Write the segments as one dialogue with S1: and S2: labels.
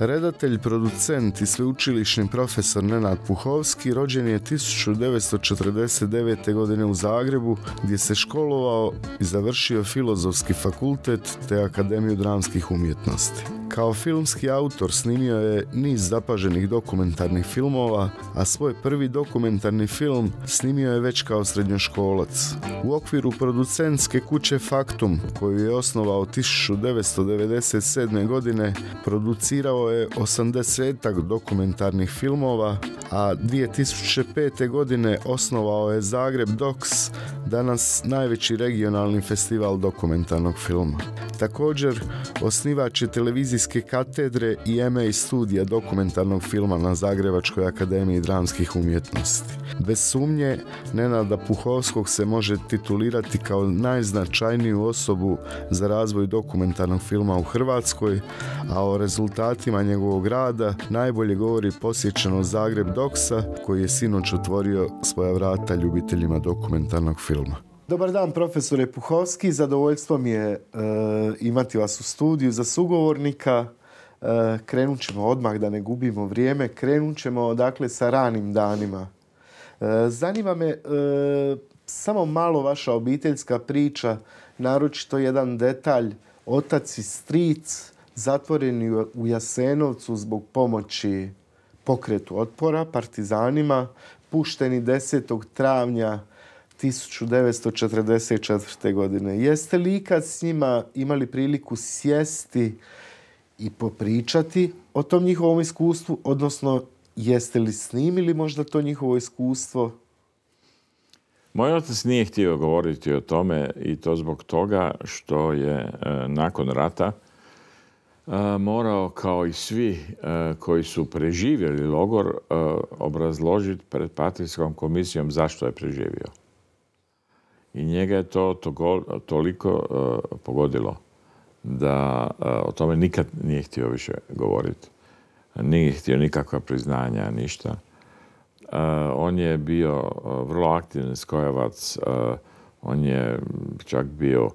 S1: Redatelj, producent i sveučilišni profesor Nenad Puhovski rođen je 1949. godine u Zagrebu gdje se školovao i završio Filozofski fakultet te Akademiju dramskih umjetnosti. Kao filmski autor snimio je niz zapaženih dokumentarnih filmova, a svoj prvi dokumentarni film snimio je već kao srednjoškolac. U okviru producentske kuće Faktum, koju je osnovao 1997. godine, producirao je 80 dokumentarnih filmova, a 2005. godine osnovao je Zagreb Docs, danas najveći regionalni festival dokumentarnog filma. Također, osnivač je televizije Televizijske katedre i MA studija dokumentarnog filma na Zagrebačkoj akademiji dramskih umjetnosti. Bez sumnje, Nenada Puhovskog se može titulirati kao najznačajniju osobu za razvoj dokumentarnog filma u Hrvatskoj, a o rezultatima njegovog rada najbolje govori posjećeno Zagreb Doksa koji je sinoć otvorio svoja vrata ljubiteljima dokumentarnog filma. Dobar dan, profesore Puhovski. Zadovoljstvo mi je e, imati vas u studiju za sugovornika. E, krenut ćemo odmah, da ne gubimo vrijeme. Krenut ćemo, dakle, sa ranim danima. E, zanima me samo malo vaša obiteljska priča, naročito jedan detalj. Otac i stric zatvoreni u Jasenovcu zbog pomoći pokretu otpora, partizanima, pušteni 10. travnja 1944. godine. Jeste li ikad s njima imali priliku sjesti i popričati o tom njihovom iskustvu, odnosno jeste li snimili možda to njihovo iskustvo?
S2: Moj otac nije htio govoriti o tome i to zbog toga što je e, nakon rata e, morao kao i svi e, koji su preživjeli logor obrazložiti pred Patrijskom komisijom zašto je preživio i njega je to toliko e, pogodilo da e, o tome nikad nije htio više govoriti. Nije htio nikakva priznanja, ništa. E, on je bio vrlo aktivni skojevac, on je čak bio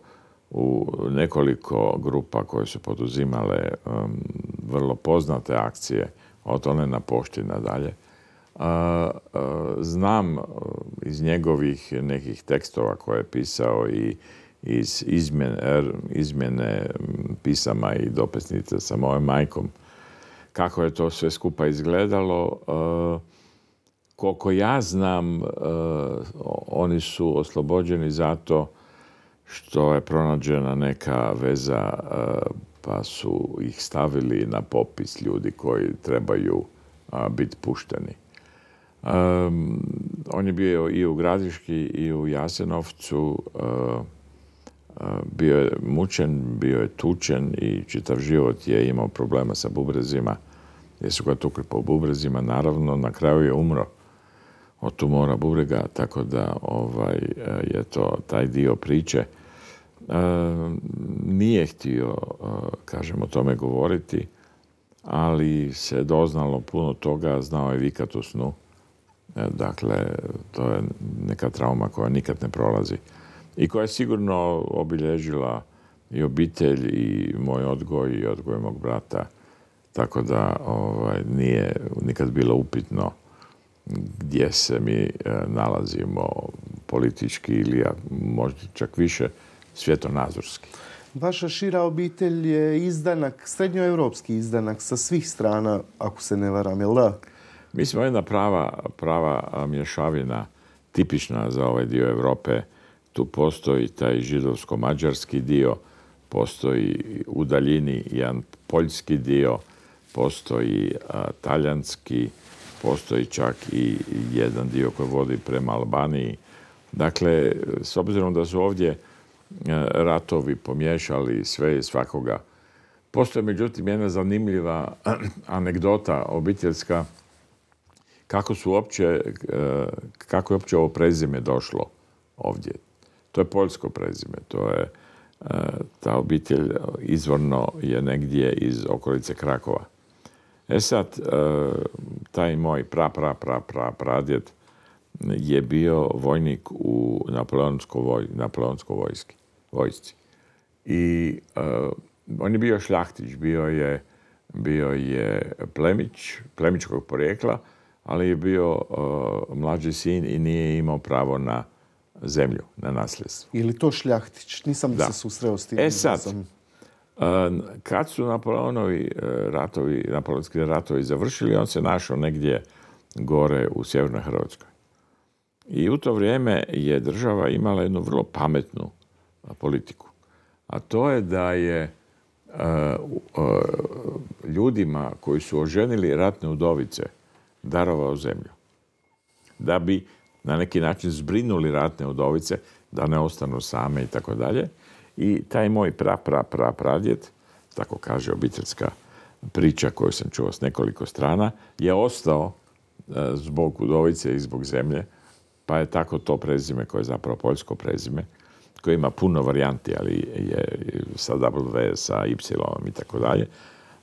S2: u nekoliko grupa koje su poduzimale vrlo poznate akcije, od one na pošti nadalje. Znam e, iz njegovih nekih tekstova koje je pisao i iz izmjene, er, pisama i dopisnice sa mojom majkom, kako je to sve skupa izgledalo. E, koliko ja znam, e, oni su oslobođeni zato što je pronađena neka veza pa su ih stavili na popis ljudi koji trebaju biti pušteni on je bio i u Gradiški i u Jasenovcu, e, e, bio je mučen, bio je tučen i čitav život je imao problema sa bubrezima. Jesu su ga tukli po bubrezima, naravno, na kraju je umro od tumora bubrega, tako da ovaj, e, je to taj dio priče. nije htio, kažem, o tome govoriti, ali se doznalo puno toga, znao je vikat u snu. E, dakle, to je neka trauma koja nikad ne prolazi i koja je sigurno obilježila i obitelj i moj odgoj i odgoj mog brata. Tako da ovaj, nije nikad bilo upitno gdje se mi e, nalazimo politički ili možda čak više svjetonazorski.
S1: Vaša šira obitelj je izdanak, srednjoevropski izdanak sa svih strana, ako se ne varam, jel da?
S2: Mi smo jedna prava, prava mješavina, tipična za ovaj dio Europe. Tu postoji taj židovsko-mađarski dio, postoji u daljini jedan poljski dio, postoji a, talijanski, postoji čak i jedan dio koji vodi prema Albaniji. Dakle, s obzirom da su ovdje ratovi pomješali sve i svakoga, postoji međutim jedna zanimljiva anegdota obiteljska kako su uopće, e, kako je uopće ovo prezime došlo ovdje. To je poljsko prezime, to je e, ta obitelj izvorno je negdje iz okolice Krakova. E sad, e, taj moj pra, pra, pra, pra, pradjed je bio vojnik u napoleonskoj vojski vojsci. I on je bio šljahtić, bio je, bio je plemić, plemičkog porijekla, ali je bio uh, mlađi sin i nije imao pravo na zemlju, na nasljedstvo. Ili to Šljahtić? Nisam da. se susreo s tim. E sad, uh, kad su Napoleonovi uh, ratovi, Napoleonski ratovi završili, on se našao negdje gore u Sjevernoj Hrvatskoj. I u to vrijeme je država imala jednu vrlo pametnu politiku. A to je da je ljudima koji su oženili ratne udovice darovao zemlju. Da bi na neki način zbrinuli ratne udovice, da ne ostanu same i tako dalje. I taj moj pra, pra, pra, pradjet, tako kaže obiteljska priča koju sam čuo s nekoliko strana, je ostao e, zbog udovice i zbog zemlje, pa je tako to prezime koje je zapravo poljsko prezime, koje ima puno varijanti, ali je sa W, sa Y i tako dalje,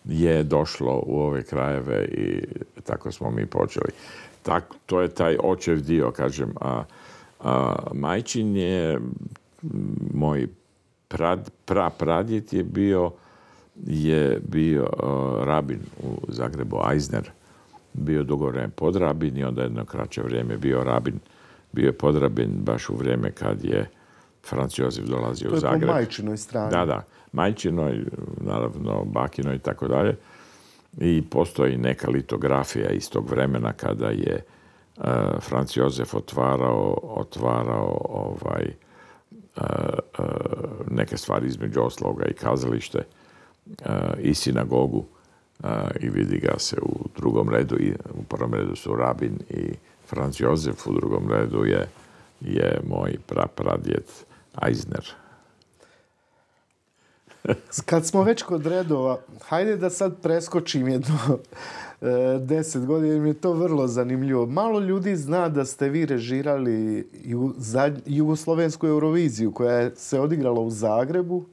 S2: je došlo u ove krajeve i tako smo mi počeli. Tak, to je taj očev dio, kažem. A, a majčin je, moj prad, pradjet je bio je bio rabin u Zagrebu, Eisner. Bio dugo vrijeme podrabin i onda jedno kraće vrijeme bio rabin. Bio je podrabin baš u vrijeme kad je Franc Jozef dolazio to je u Po
S1: majčinoj strani. Da,
S2: da majčinoj, naravno bakinoj i tako dalje. I postoji neka litografija iz tog vremena kada je uh, e, Franc Jozef otvarao, otvarao ovaj, e, e, neke stvari između osloga i kazalište i sinagogu i vidi ga se u drugom redu. I, u prvom redu su Rabin i Franz Jozef, u drugom redu je, je moj prapradjet Eisner.
S1: Kad smo već kod redova, hajde da sad preskočim jedno e, deset godina, jer mi je to vrlo zanimljivo. Malo ljudi zna da ste vi režirali Jugoslovensku Euroviziju koja se odigrala u Zagrebu.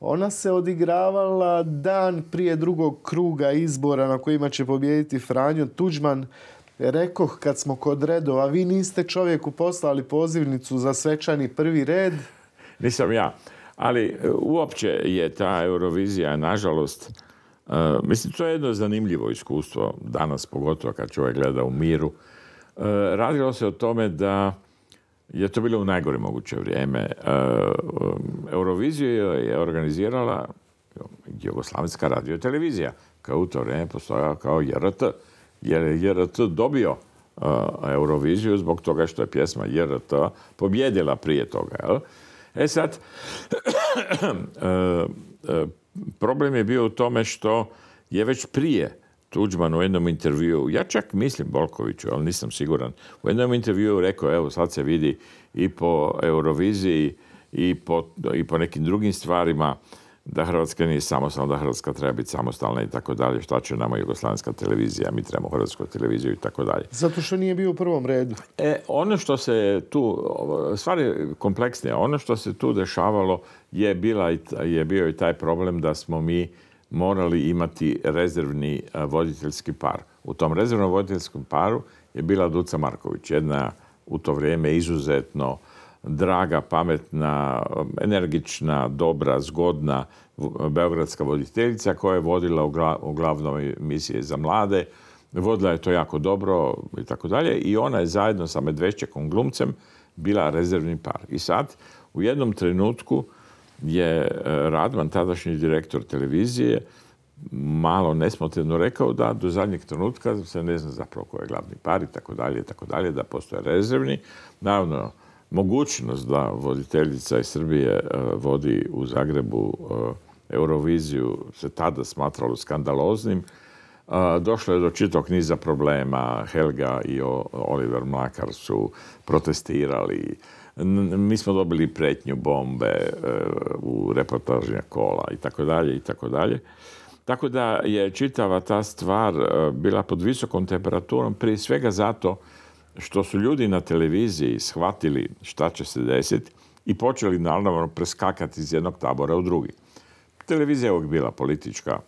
S1: Ona se odigravala dan prije drugog kruga izbora na kojima će pobijediti Franjo Tuđman. Rekoh kad smo kod redova, vi niste čovjeku poslali pozivnicu za svečani prvi red.
S2: Nisam ja. Ali e, uopće je ta Eurovizija, nažalost, e, mislim, to je jedno zanimljivo iskustvo, danas pogotovo kad čovjek gleda u miru. E, radilo se o tome da je to bilo u najgore moguće vrijeme. Euroviziju je organizirala Jugoslavijska radiotelevizija, televizija. Kao u to vrijeme postojao kao JRT, jer je JRT dobio Euroviziju zbog toga što je pjesma JRT pobjedila prije toga. Jel? E sad, e, e, problem je bio u tome što je već prije Tuđman u jednom intervju, ja čak mislim Bolkoviću, ali nisam siguran, u jednom intervjuu rekao, evo sad se vidi i po Euroviziji i po, i po nekim drugim stvarima, da Hrvatska nije samostalna, da Hrvatska treba biti samostalna i tako dalje. Šta će nama jugoslavijska televizija, mi trebamo Hrvatsku televiziju i tako dalje. Zato što nije bio u prvom redu. E, ono što se tu, stvar je ono što se tu dešavalo je, bila, je bio i taj problem da smo mi morali imati rezervni e, voditeljski par. U tom rezervnom voditeljskom paru je bila Duca Marković, jedna u to vrijeme izuzetno draga, pametna, energična, dobra, zgodna beogradska voditeljica koja je vodila glavnoj misiji za mlade. Vodila je to jako dobro i tako dalje. I ona je zajedno sa Medvešćakom Glumcem bila rezervni par. I sad, u jednom trenutku je e, Radman, tadašnji direktor televizije, malo nesmotredno rekao da do zadnjeg trenutka se ne zna zapravo ko je glavni par i tako dalje, tako dalje, da postoje rezervni. Naravno, mogućnost da voditeljica iz Srbije e, vodi u Zagrebu e, Euroviziju se tada smatralo skandaloznim. E, došlo je do čitog niza problema. Helga i Oliver Mlakar su protestirali. Mi smo dobili pretnju bombe u reportažnja kola i tako dalje i tako dalje. Tako da je čitava ta stvar bila pod visokom temperaturom prije svega zato što su ljudi na televiziji shvatili šta će se desiti i počeli naravno preskakati iz jednog tabora u drugi. Televizija je bila politička,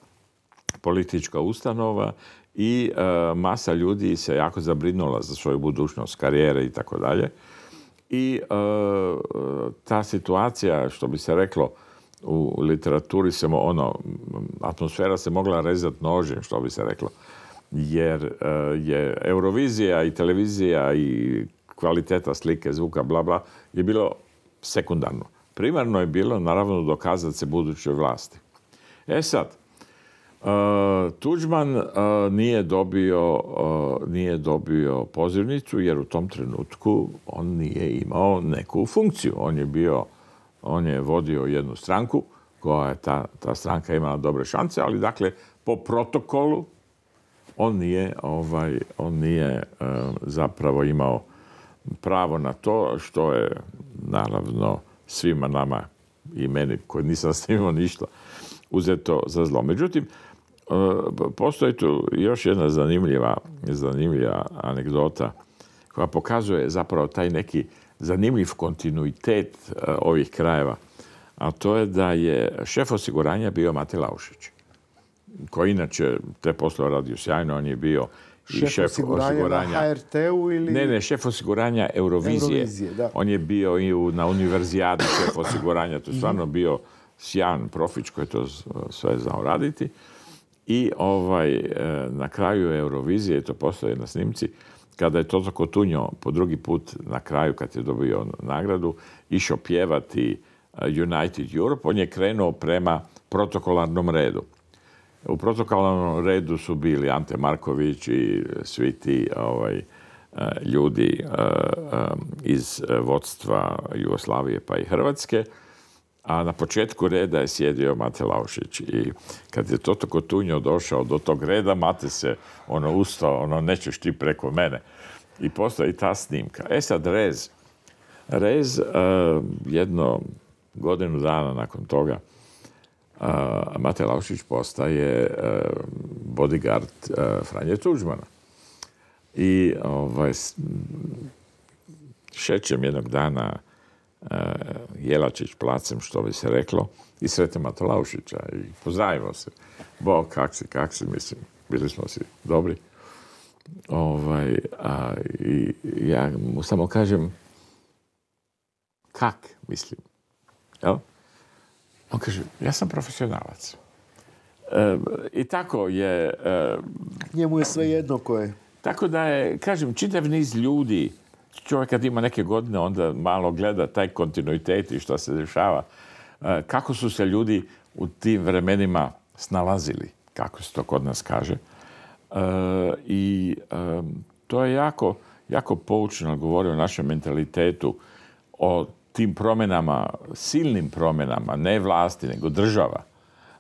S2: politička ustanova i e, masa ljudi se jako zabrinula za svoju budućnost, karijere i tako dalje. I e, ta situacija, što bi se reklo, u literaturi se ono, atmosfera se mogla rezati nožem, što bi se reklo jer e, je Eurovizija i televizija i kvaliteta slike, zvuka, bla, bla, je bilo sekundarno. Primarno je bilo, naravno, dokazati se budućoj vlasti. E sad, e, Tuđman e, nije dobio, nije dobio pozivnicu jer u tom trenutku on nije imao neku funkciju. On je bio, on je vodio jednu stranku koja je ta, ta stranka imala dobre šanse, ali dakle po protokolu on nije, ovaj, on nije e, zapravo imao pravo na to što je naravno svima nama i meni koji nisam snimao ništa uzeto za zlo. Međutim, e, postoji tu još jedna zanimljiva, zanimljiva anegdota koja pokazuje zapravo taj neki zanimljiv kontinuitet e, ovih krajeva, a to je da je šef osiguranja bio mati Laušić koji inače te poslove radio sjajno, on je bio šef šef osiguranja, osiguranja ili... Ne, ne, šef osiguranja Eurovizije. On je bio i na univerzijadu šef osiguranja. To je mhm. stvarno bio sjajan profić koji je to sve znao raditi. I ovaj, e, na kraju Eurovizije, to postoje na snimci, kada je Toto Kotunjo po drugi put na kraju, kad je dobio nagradu, išao pjevati e, United Europe, on je krenuo prema protokolarnom redu. U protokolnom redu su bili Ante Marković i svi ti ovaj, e, ljudi e, e, iz vodstva Jugoslavije pa i Hrvatske, a na početku reda je sjedio Mate Laušić i kad je Toto Kotunjo došao do tog reda, Mate se ono ustao, ono nećeš ti preko mene. I postoji ta snimka. E sad Rez. Rez jedno godinu dana nakon toga Mate Laušić postaje e, bodyguard e, Franje Tuđmana. I ovaj, šećem jednog dana e, Jelačić placem, što bi se reklo, i srete Mate Laušića. I pozdravimo se. Bo, kak si, kak si, mislim, bili smo si dobri. Ovaj, i ja mu samo kažem, kak, mislim. Jel? On kaže, ja sam profesionalac. E, I tako je... E, Njemu je sve jedno koje. Tako da je, kažem, čitav niz ljudi, čovjek kad ima neke godine, onda malo gleda taj kontinuitet i što se dešava. E, kako su se ljudi u tim vremenima snalazili, kako se to kod nas kaže. I to je jako, jako poučno govori o našem mentalitetu, o tim promjenama, silnim promjenama, ne vlasti, nego država,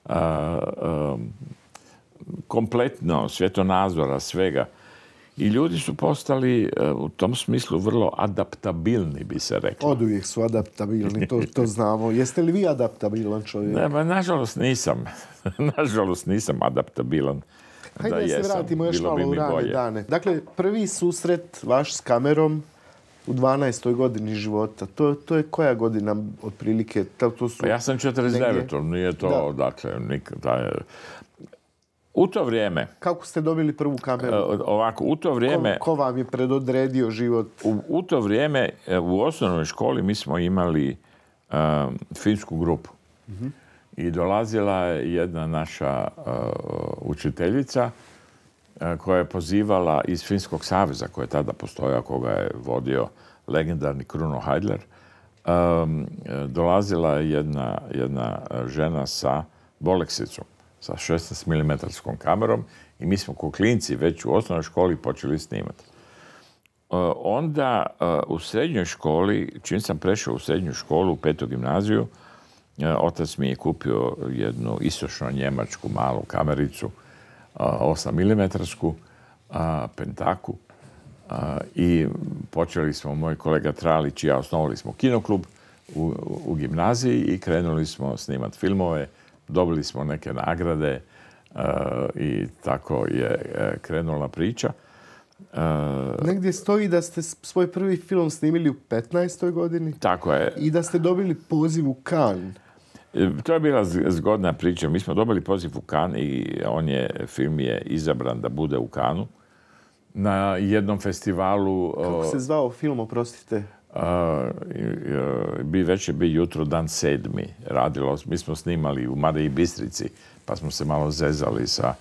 S2: e, e, kompletno svjetonazora, svega. I ljudi su postali e, u tom smislu vrlo adaptabilni, bi se reklo.
S1: Od uvijek su adaptabilni, to, to znamo. Jeste li vi adaptabilan čovjek? Ne,
S2: ba, nažalost nisam. nažalost nisam adaptabilan. Hajde da, se vratimo još malo u rane dane.
S1: Dakle, prvi susret vaš s kamerom u 12. godini života. To, to je koja godina otprilike?
S2: To su pa ja sam 49. Nije to, da. dakle, nikada u to vrijeme...
S1: Kako ste dobili prvu kameru? E,
S2: ovako, u to vrijeme... Ko,
S1: ko vam je predodredio
S2: život? U, to vrijeme, e, u osnovnoj školi mi smo imali uh, finsku grupu. Mhm. I dolazila jedna naša uh, učiteljica E, koja je pozivala iz Finskog saveza koji je tada postojao, koga je vodio legendarni Kruno Heidler, e, dolazila je jedna, jedna žena sa boleksicom, sa 16 mm kamerom i mi smo kuklinci već u osnovnoj školi počeli snimati. E, onda u srednjoj školi, čim sam prešao u srednju školu, u petu gimnaziju, otac mi je kupio jednu istočno njemačku malu kamericu 8 mm pentaku i počeli smo, moj kolega Tralić i ja osnovali smo kinoklub u, gimnaziji i krenuli smo snimati filmove, dobili smo neke nagrade i tako je e, krenula priča. Negdje stoji da
S1: ste svoj prvi film snimili u 15. godini. Tako je. I da ste dobili poziv u Cannes.
S2: To je bila zgodna priča. Mi smo dobili poziv u Kan i on je, film je izabran da bude u Kanu. Na jednom festivalu... Kako se
S1: zvao film, oprostite?
S2: Uh, bi veće bi jutro, dan sedmi. Radilo, mi smo snimali u i Bistrici, pa smo se malo zezali sa,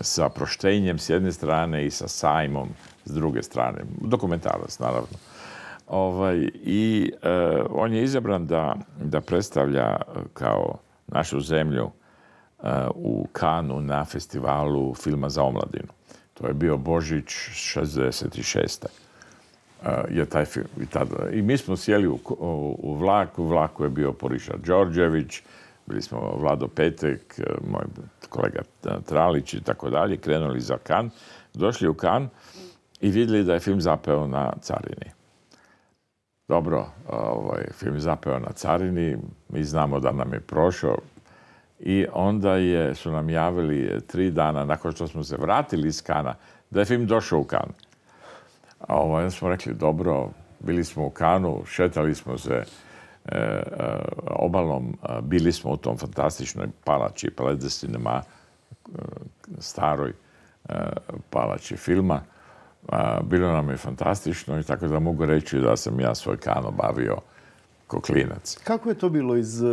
S2: sa proštenjem s jedne strane i sa sajmom s druge strane. Dokumentarac, naravno. Ovaj, I e, on je izabran da, predstavlja e, kao našu zemlju e, u Kanu na festivalu filma za omladinu. To je bio Božić 66. taj film, i, mi smo sjeli u, vlak, u vlaku je bio Poriša Đorđević, bili smo Vlado Petek, moj kolega Tralić i tako dalje, krenuli za Kan, došli u Kan i vidjeli da je film zapeo na carini dobro, ovaj, film zapeo na carini, mi znamo da nam je prošao i onda je, su nam javili e, tri dana nakon što smo se vratili iz Kana, da je film došao u Kan. A ovaj, smo rekli, dobro, bili smo u Kanu, šetali smo se e, e, obalom, bili smo u tom fantastičnoj palači, Palais de staroj e, palači filma bilo nam je fantastično i tako da mogu reći da sam ja svoj kano bavio ko klinac.
S1: Kako je to bilo iz e,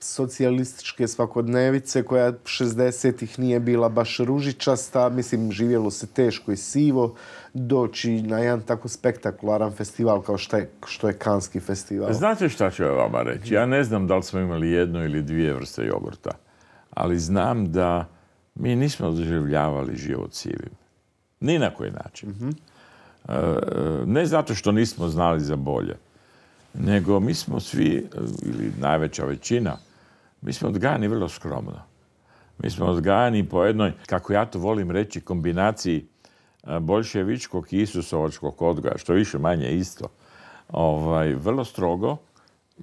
S1: socijalističke svakodnevice koja 60-ih nije bila baš ružičasta, mislim živjelo se teško i sivo, doći na jedan tako spektakularan festival kao što je, što je Kanski festival?
S2: Znate šta ću ja vama reći? Ja ne znam da li smo imali jednu ili dvije vrste jogurta, ali znam da mi nismo doživljavali život sivim. Ni na koji način. E, ne zato što nismo znali za bolje, nego mi smo svi, e, ili najveća većina, mi smo odgajani vrlo skromno. Mi smo odgajani po jednoj, kako ja to volim reći, kombinaciji e, bolševičkog i isusovačkog odgoja, što više manje isto. Ovaj, vrlo strogo,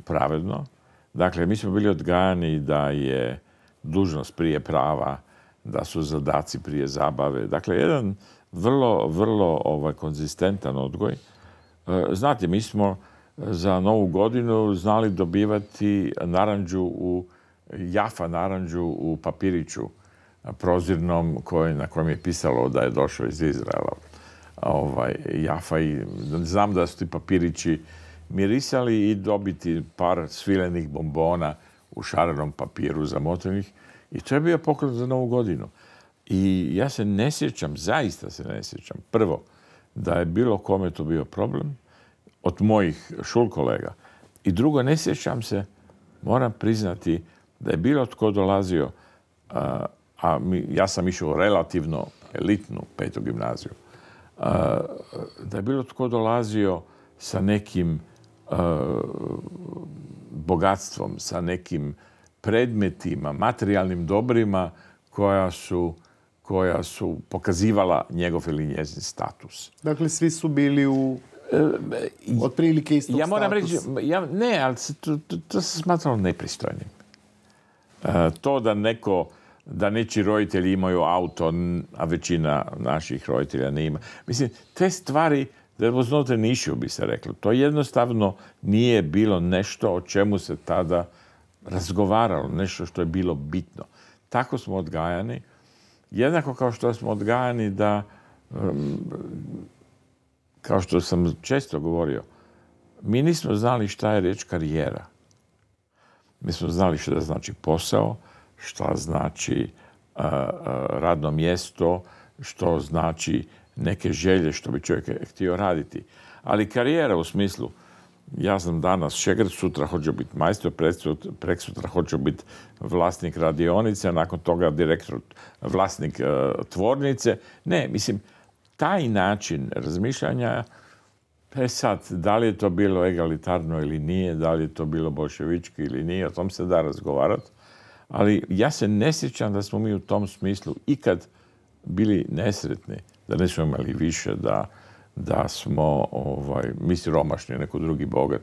S2: pravedno. Dakle, mi smo bili odgajani da je dužnost prije prava, da su zadaci prije zabave. Dakle, jedan vrlo, vrlo ovaj, konzistentan odgoj. E, znate, mi smo e, za novu godinu znali dobivati naranđu u, jafa naranđu u papiriću prozirnom na kojem je pisalo da je došao iz Izraela. Ovaj, jafa i znam da su ti papirići mirisali i dobiti par svilenih bombona u šarenom papiru zamotanih. I to je bio poklon za novu godinu. I ja se ne sjećam, zaista se ne sjećam, prvo, da je bilo kome to bio problem od mojih šul kolega. I drugo, ne sjećam se, moram priznati, da je bilo tko dolazio, a, ja sam išao relativno elitnu petu gimnaziju, da je bilo tko dolazio sa nekim bogatstvom, sa nekim predmetima, materijalnim dobrima koja su koja su pokazivala njegov ili njezin status.
S1: Dakle, svi su bili
S2: u e, otprilike istog Ja moram reći, ne, ali to, se smatralo nepristojnim. E, to da neko, da neći roditelji imaju auto, a većina naših roditelja ne ima. Mislim, te stvari, da je bi se reklo. To jednostavno nije bilo nešto o čemu se tada razgovaralo, nešto što je bilo bitno. Tako smo odgajani jednako kao što smo odgajani da, kao što sam često govorio, mi nismo znali šta je riječ karijera. Mi smo znali šta znači posao, šta znači e, e, radno mjesto, što znači neke želje što bi čovjek htio raditi. Ali karijera u smislu ja sam danas šeger, sutra hoću biti majstor, prek sutra hoću biti vlasnik radionice, a nakon toga direktor, vlasnik e, tvornice. Ne, mislim, taj način razmišljanja, e sad, da li je to bilo egalitarno ili nije, da li je to bilo bolševički ili nije, o tom se da razgovarati. Ali ja se ne sjećam da smo mi u tom smislu ikad bili nesretni, da nismo imali više, da da smo ovaj, mi siromašni, neko drugi bogat.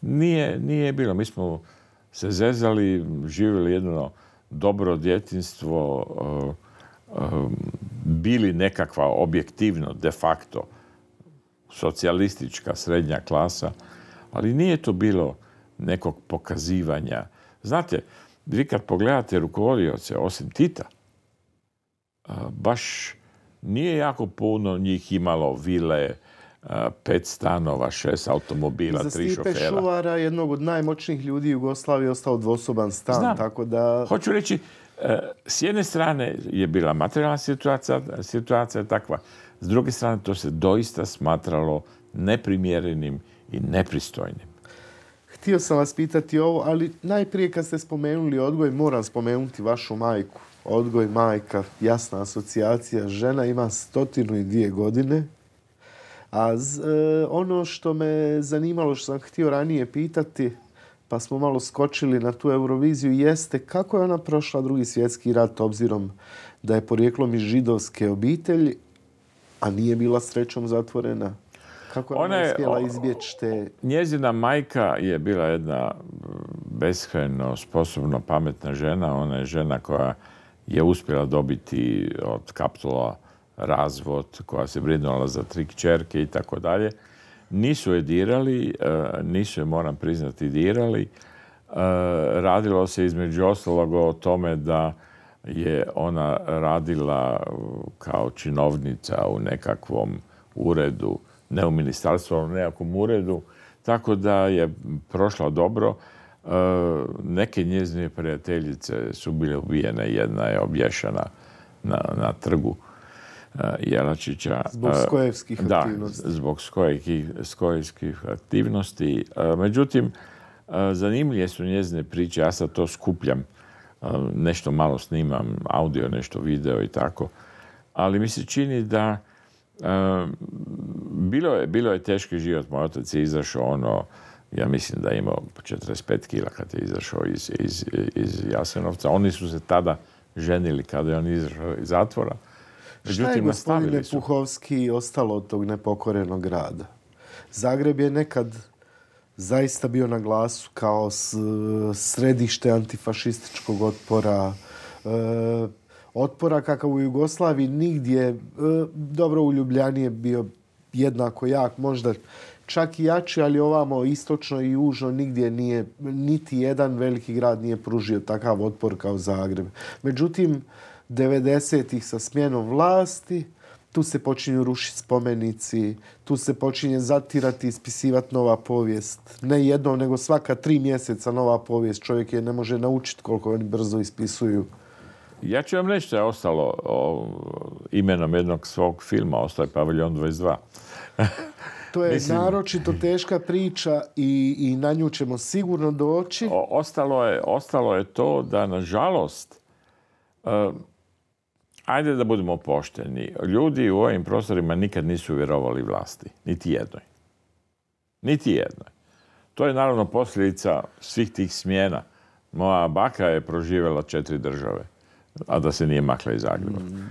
S2: Nije, nije bilo. Mi smo se zezali, živjeli jedno dobro djetinstvo, eh, eh, bili nekakva objektivno, de facto, socijalistička srednja klasa, ali nije to bilo nekog pokazivanja. Znate, vi kad pogledate rukovodioce, osim Tita, eh, baš nije jako puno njih imalo vile, eh, pet stanova, šest automobila, tri šofera. Za Stipe
S1: Šuvara, jednog od najmoćnijih ljudi Jugoslavije, ostao dvosoban stan. Tako da... Hoću
S2: reći, eh, s jedne strane je bila materijalna situacija, situacija je takva. S druge strane, to se doista smatralo neprimjerenim i nepristojnim. Htio sam vas
S1: pitati ovo, ali najprije kad ste spomenuli odgoj, moram spomenuti vašu majku odgoj majka, jasna asocijacija. Žena ima stotinu i dvije godine. A e, ono što me zanimalo, što sam htio ranije pitati, pa smo malo skočili na tu Euroviziju, jeste kako je ona prošla drugi svjetski rat obzirom da je porijeklom iz židovske obitelji, a nije bila srećom zatvorena. Kako je ona, uspjela
S2: izbjeći te... Njezina majka je bila jedna beskrajno sposobno pametna žena. Ona je žena koja je uspjela dobiti od kapsula razvod koja se brinula za tri kćerke i tako dalje. Nisu je dirali, e, nisu je moram priznati dirali. E, radilo se između ostalog o tome da je ona radila kao činovnica u nekakvom uredu, ne u ministarstvu, ali u nekakvom uredu, tako da je prošla dobro. E, neke njezine prijateljice su bile ubijene, jedna je obješena na, trgu. E, Jelačića. E, zbog skojevskih aktivnosti. Da, zbog skojevskih aktivnosti. Međutim, zanimljive su njezine priče, ja sad to skupljam, nešto malo snimam, audio, nešto video i tako. Ali mi se čini da bilo je, bilo je teški život. Moj otac je izašao ono, ja mislim da je imao 45 kila kad je izašao iz, iz Jasenovca. Oni su se tada ženili kada je on izašao iz zatvora. Međutim, Šta je gospodine Puhovski
S1: ostalo od tog nepokorenog grada? Zagreb je nekad zaista bio na glasu kao središte antifašističkog otpora, e, otpora kakav u Jugoslaviji nigdje, e, dobro u Ljubljani je bio jednako jak, možda čak i jači, ali ovamo istočno i južno nigdje nije, niti jedan veliki grad nije pružio takav otpor kao Zagreb. Međutim, 90-ih sa smjenom vlasti, tu se počinju rušiti spomenici, tu se počinje zatirati, ispisivati nova povijest. Ne jednom, nego svaka tri mjeseca nova povijest. Čovjek je ne može naučiti koliko oni brzo ispisuju.
S2: Ja ću vam reći je ostalo imenom jednog svog filma, ostaje Paviljon 22.
S1: to je naročito teška priča i, i na nju ćemo sigurno doći.
S2: O, ostalo, je, ostalo je to da, nažalost, uh, ajde da budemo pošteni. Ljudi u ovim prostorima nikad nisu vjerovali vlasti. Niti jednoj. Niti jednoj. To je naravno posljedica svih tih smjena. Moja baka je proživjela četiri države, a da se nije makla iz Zagreba. Mm.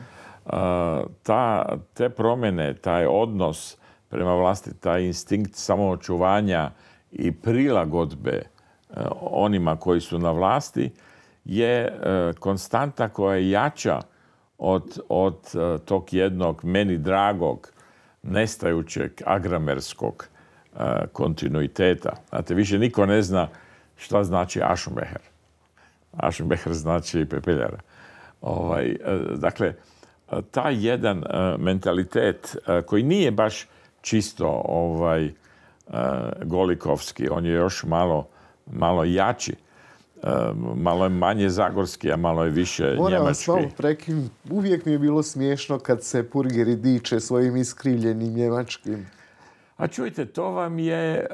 S2: E, te promjene, taj odnos prema vlasti taj instinkt samoočuvanja i prilagodbe e, onima koji su na vlasti je e, konstanta koja je jača od, od e, tog jednog meni dragog, nestajućeg, agramerskog kontinuiteta. Znate, više niko ne zna šta znači Ašumbeher. Ašumbeher znači pepeljara. Ovaj, dakle, taj jedan mentalitet koji nije baš čisto ovaj e, Golikovski, on je još malo, malo jači. E, malo je manje zagorski, a malo je više Moram njemački. vas prekim,
S1: uvijek mi je bilo smiješno kad se purgeri diče svojim iskrivljenim njemačkim.
S2: A čujte, to vam je... E,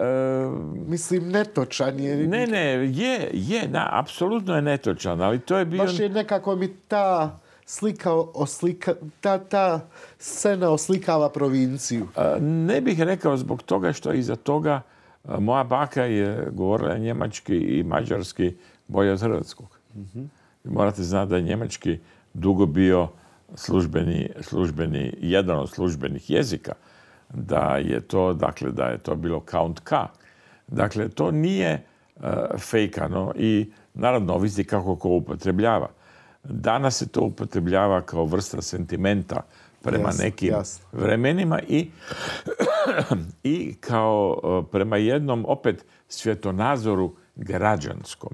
S2: Mislim, netočan je. Ne, ne, je, je, na apsolutno je netočan, ali to je bio... Baš je
S1: nekako mi ta slika oslika, ta, ta scena oslikava provinciju?
S2: Ne bih rekao zbog toga što iza toga moja baka je govorila njemački i mađarski bolje od hrvatskog. mm Morate znati da je njemački dugo bio službeni, službeni, jedan od službenih jezika. Da je to, dakle, da je to bilo count ka. Dakle, to nije uh, fejkano i naravno ovisi kako ko upotrebljava. Danas se to upotrebljava kao vrsta sentimenta prema nekim vremenima i, i kao e, prema jednom opet svjetonazoru građanskom.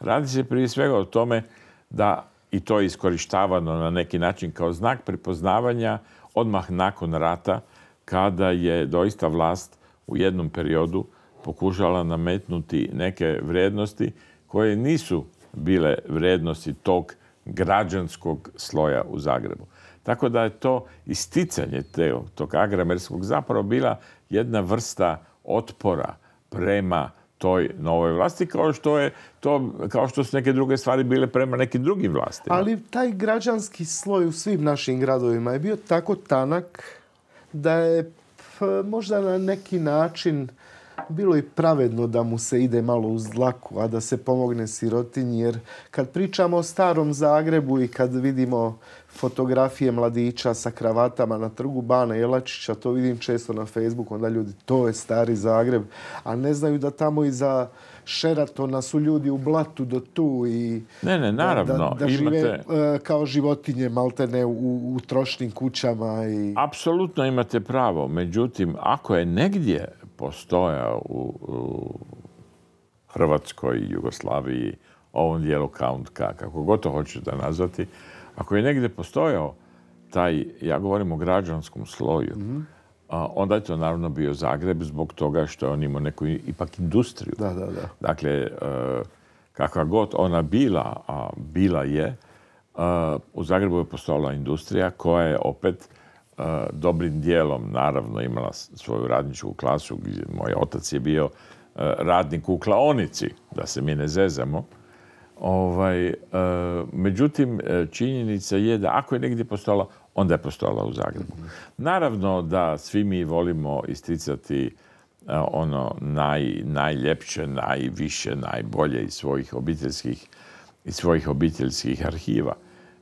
S2: Radi se prije svega o tome da i to je iskorištavano na neki način kao znak prepoznavanja odmah nakon rata kada je doista vlast u jednom periodu pokušala nametnuti neke vrijednosti koje nisu bile vrijednosti tog građanskog sloja u Zagrebu. Tako da je to isticanje tog agramerskog zapravo bila jedna vrsta otpora prema toj novoj vlasti, kao što, je to, kao što su neke druge stvari bile prema nekim drugim vlastima.
S1: Ali taj građanski sloj u svim našim gradovima je bio tako tanak da je možda na neki način bilo je pravedno da mu se ide malo uz dlaku, a da se pomogne sirotinji, jer kad pričamo o starom Zagrebu i kad vidimo fotografije mladića sa kravatama na trgu Bana Jelačića, to vidim često na Facebooku, onda ljudi, to je stari Zagreb, a ne znaju da tamo iza Šeratona su ljudi u blatu do tu i
S2: ne, ne, naravno. da, žive e,
S1: kao životinje maltene u, u trošnim kućama. i
S2: Apsolutno imate pravo, međutim, ako je negdje postojao u, Hrvatskoj Jugoslaviji, ovom dijelu Count kako god to hoćeš da nazvati, ako je negdje postojao taj, ja govorim o građanskom sloju, mhm. onda je to naravno bio Zagreb zbog toga što je on imao neku ipak industriju. Da, da, da. Dakle, e, kakva god ona bila, a bila je, e, u Zagrebu je postojala industrija koja je opet dobrim dijelom, naravno, imala svoju radničku klasu, gdje moj otac je bio radnik u klaonici, da se mi ne zezamo. Ovaj, međutim, e, činjenica je da ako je negdje postojala, onda je postojala u Zagrebu. Naravno da svi mi volimo isticati ono naj, najljepše, najviše, najbolje iz svojih obiteljskih, iz svojih obiteljskih arhiva.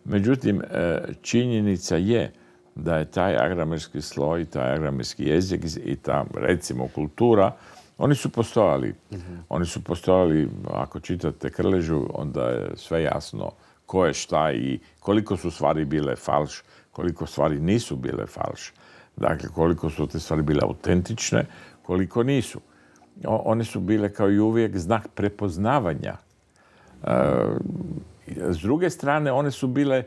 S2: Međutim, e, činjenica je da je taj agramerski sloj, taj agramerski jezik i ta, recimo, kultura, oni su postojali. Mhm. Oni su postojali, ako čitate Krležu, onda je sve jasno ko je šta i koliko su stvari bile falš, koliko stvari nisu bile falš. Dakle, koliko su te stvari bile autentične, koliko nisu. one su bile kao i uvijek znak prepoznavanja. E, s druge strane, one su bile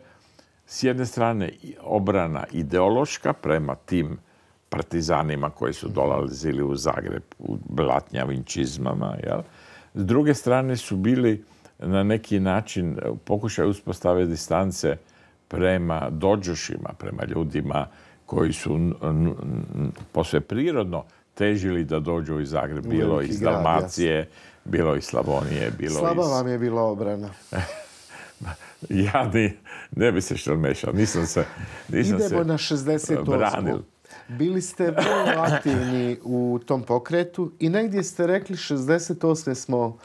S2: s jedne strane obrana ideološka prema tim partizanima koji su mhm. dolazili u Zagreb u blatnjavim čizmama. S druge strane su bili na neki način e, pokušaj uspostave distance prema dođušima, prema ljudima koji su posve prirodno težili da dođu iz Zagreb, bilo iz Dalmacije, bilo iz Slavonije, bilo Slaba Slaba
S1: vam je bila obrana.
S2: ja ne bi se što mešao, nisam se nisam Idemo na
S1: 68. Bili ste vrlo aktivni u tom pokretu i negdje ste rekli 68. smo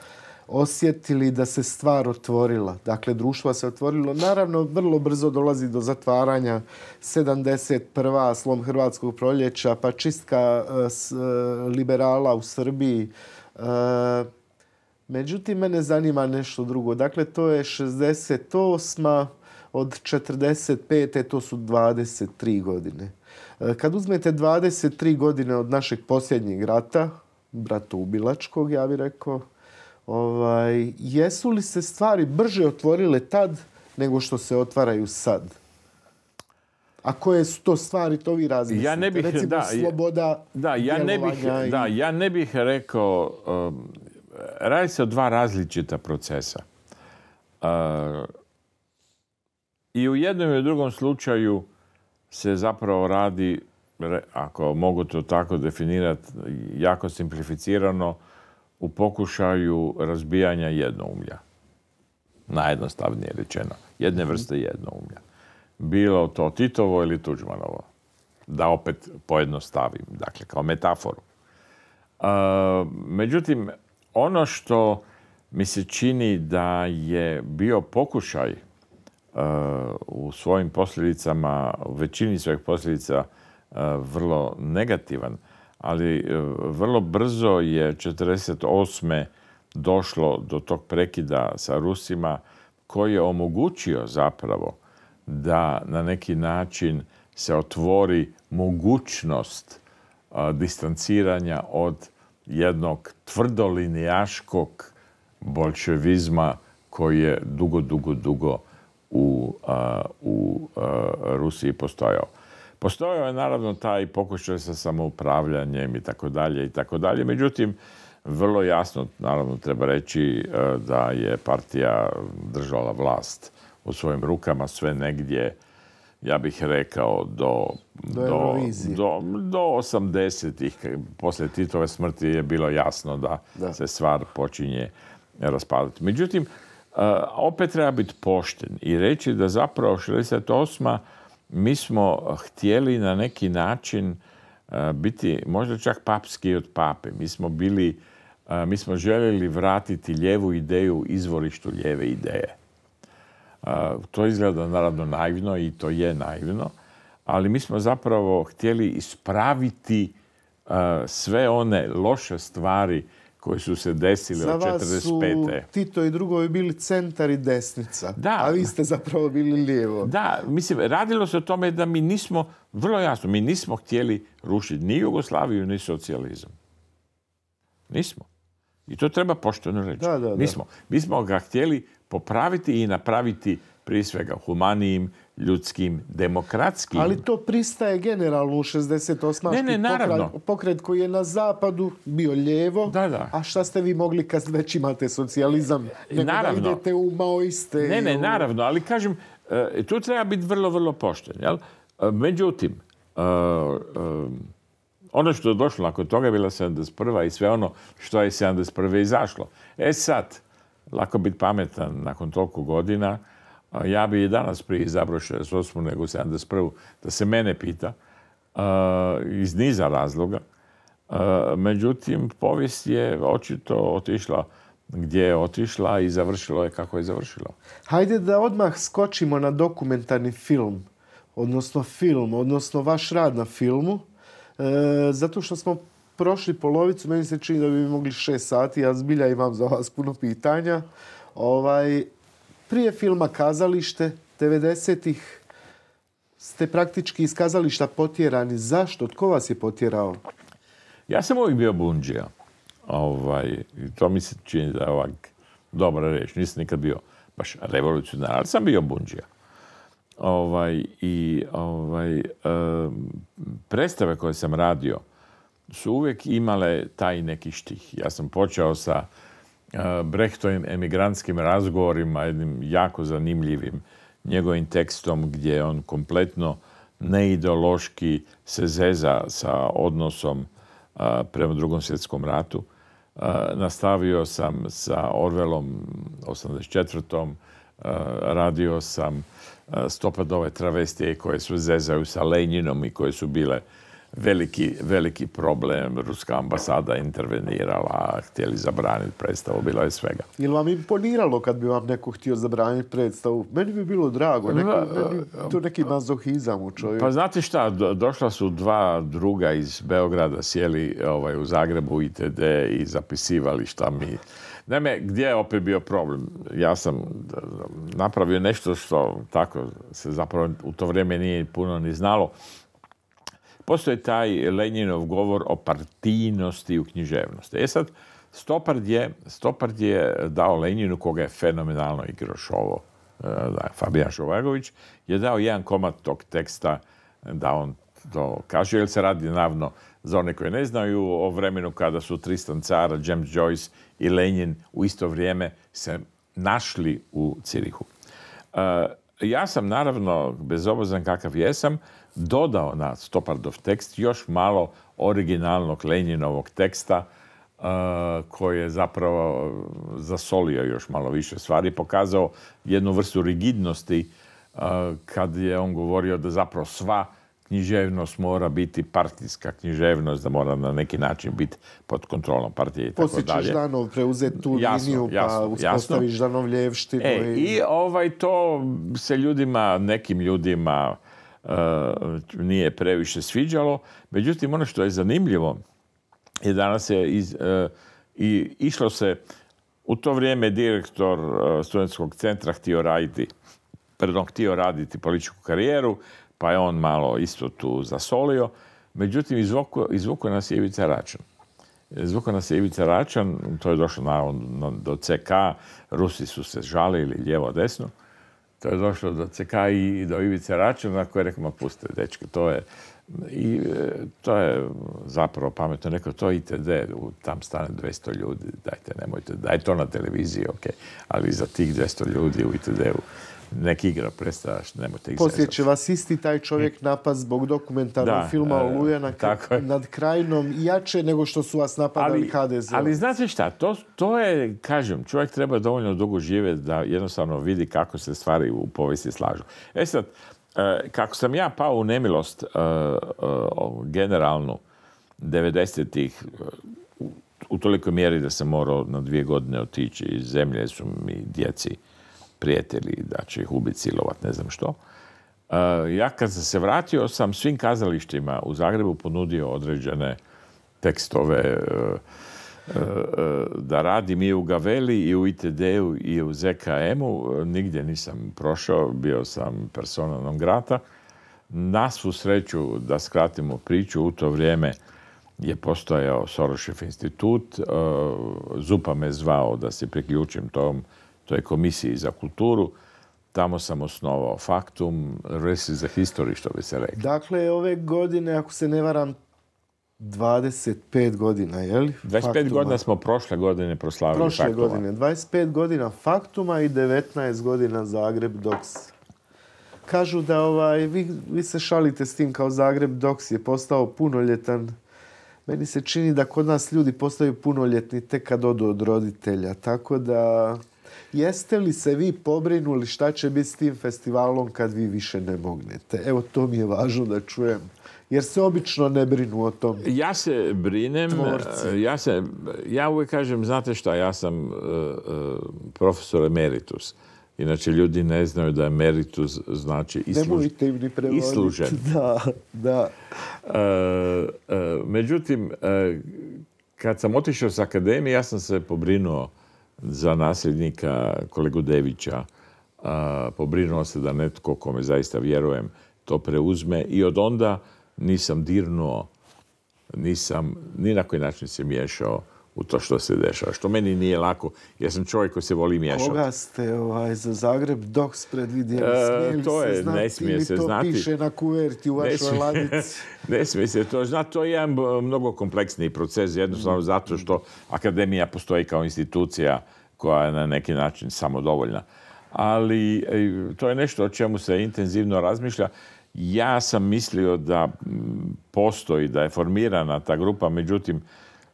S1: osjetili da se stvar otvorila. Dakle, društvo se otvorilo. Naravno, vrlo brzo dolazi do zatvaranja 71. slom Hrvatskog proljeća, pa čistka e, e, liberala u Srbiji. E, Međutim, mene zanima nešto drugo. Dakle, to je 68. od 45. to su 23 godine. E, kad uzmete 23 godine od našeg posljednjeg rata, ubilačkog, ja bih rekao, ovaj, jesu li se stvari brže otvorile tad nego što se otvaraju sad? A koje su to stvari, to vi razmislite. Ja ne bih, Recimo, da, sloboda, da, ja ne bih, da,
S2: ja ne bih rekao um, radi se o dva različita procesa. E, I u jednom i u drugom slučaju se zapravo radi, ako mogu to tako definirati, jako simplificirano, u pokušaju razbijanja jednoumlja. Najjednostavnije rečeno. Jedne mhm. vrste jednoumlja. Bilo to Titovo ili Tuđmanovo. Da opet pojednostavim, dakle, kao metaforu. E, međutim, ono što mi se čini da je bio pokušaj uh, u svojim posljedicama, u većini svojih posljedica uh, vrlo negativan, ali uh, vrlo brzo je 48. došlo do tog prekida sa Rusima koji je omogućio zapravo da na neki način se otvori mogućnost distanciranja od jednog tvrdolinijaškog bolševizma koji je dugo, dugo, dugo u, Rusiji postojao. Postojao je naravno taj pokušaj sa samoupravljanjem i tako dalje i tako dalje. Međutim, vrlo jasno, naravno, treba reći da je partija držala vlast u svojim rukama sve negdje ja bih rekao, do... Do, do, 80-ih, poslije Titove smrti je bilo jasno da, da. se stvar počinje raspadati. Međutim, opet treba biti pošten i reći da zapravo 68. mi smo htjeli na neki način biti možda čak papski od pape. Mi smo bili, mi smo željeli vratiti ljevu ideju izvorištu ljeve ideje. To izgleda naravno naivno i to je naivno, ali mi smo zapravo htjeli ispraviti e, sve one loše stvari koje su se desile od 45. Za vas su
S1: Tito i drugovi bili centar i desnica, da. a vi ste zapravo bili lijevo.
S2: Da, mislim, radilo se o tome da mi nismo, vrlo jasno, mi nismo htjeli rušiti ni Jugoslaviju, ni socijalizam. Nismo. I to treba pošteno reći. Mi smo ga htjeli popraviti i napraviti prije svega humanijim, ljudskim, demokratskim. Ali
S1: to pristaje generalno u 68. naravno. Pokret, koji je na zapadu bio lijevo A šta ste vi mogli kad već imate socijalizam?
S2: Naravno. Da idete
S1: u maoiste. Ne, ne, naravno.
S2: Ali kažem, e, tu treba biti vrlo, vrlo pošten. E, međutim, e, ono što je došlo nakon toga je bila 71. i sve ono što je 71. izašlo. E sad, lako biti pametan nakon toliko godina. Ja bi i danas prije izabrao 68. nego 71. da se mene pita iz niza razloga. Međutim, povijest je očito otišla gdje je otišla i završilo je kako je završilo.
S1: Hajde da odmah skočimo na dokumentarni film, odnosno film, odnosno vaš rad na filmu, e, zato što smo prošli polovicu, meni se čini da bi mogli šest sati, ja zbilja imam za vas puno pitanja. Ovaj, prije filma Kazalište, 90-ih, ste praktički iz kazališta potjerani. Zašto? Tko vas je potjerao?
S2: Ja sam uvijek bio bunđija. Ovaj, to mi se čini da je ovak dobra reč. Nisam nikad bio baš revolucionar, ali sam bio bunđija. Ovaj, I ovaj, predstave koje sam radio, su uvijek imale taj neki štih. Ja sam počeo sa e, Brechtovim emigrantskim razgovorima, jednim jako zanimljivim njegovim tekstom gdje on kompletno neideološki se zeza sa odnosom e, prema drugom svjetskom ratu. E, nastavio sam sa Orvelom 84. Radio sam Stopadove travestije koje su zezaju sa Lenjinom i koje su bile veliki, veliki problem. Ruska ambasada intervenirala, htjeli zabraniti predstavu, bilo je svega.
S1: Ili vam imponiralo kad bi vam neko htio zabraniti predstavu? Meni bi bilo drago, pa neko, to neki mazohizam u čovjeku. Pa
S2: znate šta, došla su dva druga iz Beograda, sjeli ovaj, u Zagrebu ITD i zapisivali šta mi... Naime, gdje je opet bio problem? Ja sam napravio nešto što tako se zapravo u to vrijeme nije puno ni znalo Postoje taj Lenjinov govor o partijnosti u književnosti. E sad, Stopard je, je dao Lenjinu, koga je fenomenalno igrao Šovo, e, da, Fabijan Šovagović, je dao jedan komad tog teksta da on to kaže, jer se radi navno za one koje ne znaju o vremenu kada su Tristan Cara, James Joyce i Lenin u isto vrijeme se našli u Cirihu. E, ja sam naravno, bez kakav jesam, dodao na Stopardov tekst još malo originalnog Lenjinovog teksta e, koji je zapravo zasolio još malo više stvari, pokazao jednu vrstu rigidnosti e, kad je on govorio da zapravo sva književnost mora biti partijska književnost, da mora na neki način biti pod kontrolom partije i tako dalje.
S1: preuzeti tu liniju pa uspostaviš Ždanov ljevštinu. E, i... I
S2: ovaj to se ljudima, nekim ljudima E, nije previše sviđalo. Međutim, ono što je zanimljivo je danas je iz, e, i išlo se u to vrijeme direktor e, studentskog centra htio raditi, pardon, htio raditi političku karijeru, pa je on malo isto tu zasolio. Međutim, izvuko, nas je Ivica Račan. Zvuko nas je Ivica Račan, to je došlo do CK, Rusi su se žalili lijevo-desno. To je došlo do CK i do Ivice Računa koji je rekao, ma puste, dečki, to je... I e, to je zapravo pametno rekao, to je ITD, tam stane 200 ljudi, dajte, nemojte, daj to na televiziji, ok, ali za tih 200 ljudi u ITD-u nek igra prestrašno, nemojte ih Poslije će
S1: vas isti taj čovjek napad zbog dokumentarnog filma e, o Lujana nad krajnom jače nego što su vas napadali HDZ. Ali
S2: znate šta, to, je, kažem, čovjek treba dovoljno dugo živjeti da jednostavno vidi kako se stvari u povijesti slažu. E sad, e, kako sam ja pao u nemilost e, generalnu 90-ih, u tolikoj mjeri da sam morao na dvije godine otići iz zemlje, su mi djeci prijatelji da će ih ubiti, silovat, ne znam što. E, ja kad sam se vratio, sam svim kazalištima u Zagrebu ponudio određene tekstove e, e, da radim i u Gaveli, i u ITD-u, i u ZKM-u. Nigdje nisam prošao, bio sam personalnom grata. Na svu sreću, da skratimo priču, u to vrijeme je postojao Sorošev institut. Zupa me zvao da se priključim tom to je Komisiji za kulturu. Tamo sam osnovao Faktum, Resi za History, što bi se rekli.
S1: Dakle, ove godine, ako se ne varam, 25
S2: godina, je li? 25 godina smo prošle godine proslavili prošle Faktuma. Prošle godine,
S1: 25 godina Faktuma i 19 godina Zagreb doks. Kažu da ovaj, vi, se šalite s tim kao Zagreb doks je postao punoljetan. Meni se čini da kod nas ljudi postaju punoljetni tek kad odu od roditelja, tako da... Jeste li se vi pobrinuli šta će biti s tim festivalom kad vi više ne mognete? Evo, to mi je važno da čujem. Jer se obično ne brinu o tom.
S2: Ja se brinem. E, ja, se, ja uvijek kažem, znate šta, ja sam e, e, profesor emeritus. Inače, ljudi ne znaju da emeritus znači islužen. Da, da. međutim, kad sam otišao s akademije, ja sam se pobrinuo za nasljednika kolegu Devića. Pobrinuo se da netko kome zaista vjerujem to preuzme i od onda nisam dirnuo, nisam ni na koji način se miješao u to što se dešava, što meni nije lako. Ja sam čovjek koji se voli miješati.
S1: Koga ste ovaj, za Zagreb dok e, to je, se ne smije se to piše na kuverti u vašoj ladici?
S2: ne smije se to znati. To je jedan e, mnogo kompleksni proces, jednostavno zato što akademija postoji kao institucija koja je na neki način samodovoljna. Ali e, to je nešto o čemu se intenzivno razmišlja. Ja sam mislio da postoji, da je formirana ta grupa, međutim,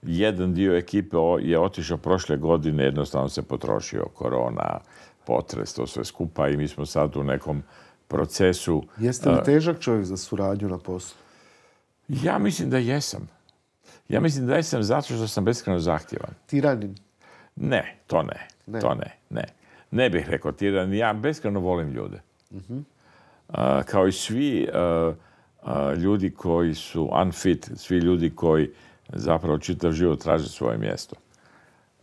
S2: jedan dio ekipe je otišao prošle godine, jednostavno se potrošio korona, potres, to sve skupa i mi smo sad u nekom procesu... Jeste li težak čovjek za suradnju na poslu? Ja mislim da jesam. Ja mislim da jesam zato što sam beskreno zahtjevan. Tiranin? Ne, to ne. To ne, ne. Ne bih rekao tiranin. Ja beskreno volim ljude. Mhm. kao i svi ljudi koji su unfit, svi ljudi koji zapravo čitav život traže svoje mjesto.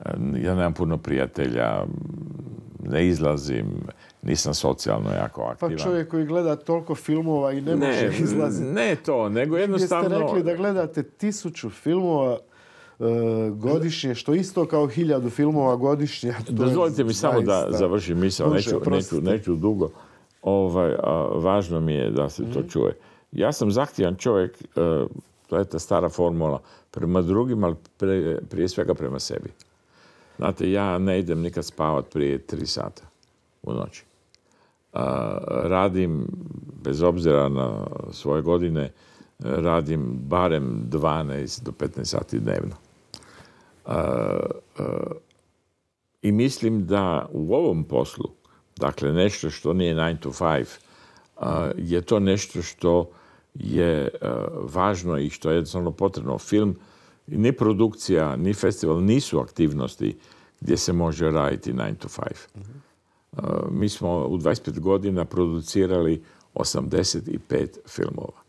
S2: E, ja nemam puno prijatelja, ne izlazim, nisam socijalno jako pa aktivan. Pa čovjek
S1: koji gleda toliko
S2: filmova i ne, može izlaziti. Ne to, nego jednostavno... Jeste rekli da
S1: gledate tisuću filmova e, godišnje, što isto kao hiljadu filmova godišnje. Dozvolite mi samo da
S2: završim misao, neću, dugo. Ovaj, važno mi je da se to mhm. čuje. Ja sam zahtijan čovjek, e, to je ta stara formula. Prema drugim, ali prije svega prema sebi. Znate, ja ne idem nikad spavat prije tri sata u noći. radim, bez obzira na svoje godine, radim barem 12 do 15 sati dnevno. I mislim da u ovom poslu, dakle nešto što nije 9 to 5, je to nešto što je e, važno i što je jednostavno potrebno. Film, ni produkcija, ni festival nisu aktivnosti gdje se može raditi 9 to 5. E, mi smo u 25 godina producirali 85 filmova.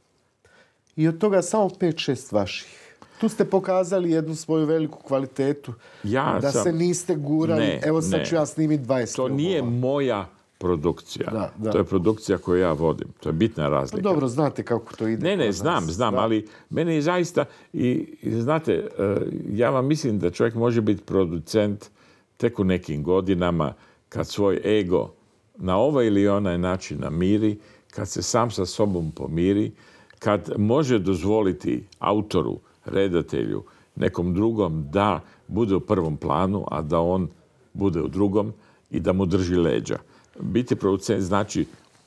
S1: I od toga samo 5-6 vaših. Tu ste pokazali jednu svoju veliku kvalitetu. Ja da se niste gurali. Evo sad ću ja snimiti
S2: 20 To nije moja produkcija. To je produkcija koju ja vodim. To je bitna pa razlika. dobro, znate kako to ide. Ne, ne, znam, znam, ali mene je zaista, i, i znate, e, ja vam mislim da čovjek može biti producent tek u nekim godinama kad svoj ego na ovaj ili onaj način namiri, kad se sam sa sobom pomiri, kad može dozvoliti autoru, redatelju, nekom drugom da bude u prvom planu, a da on bude u drugom i da mu drži leđa. Biti producent znači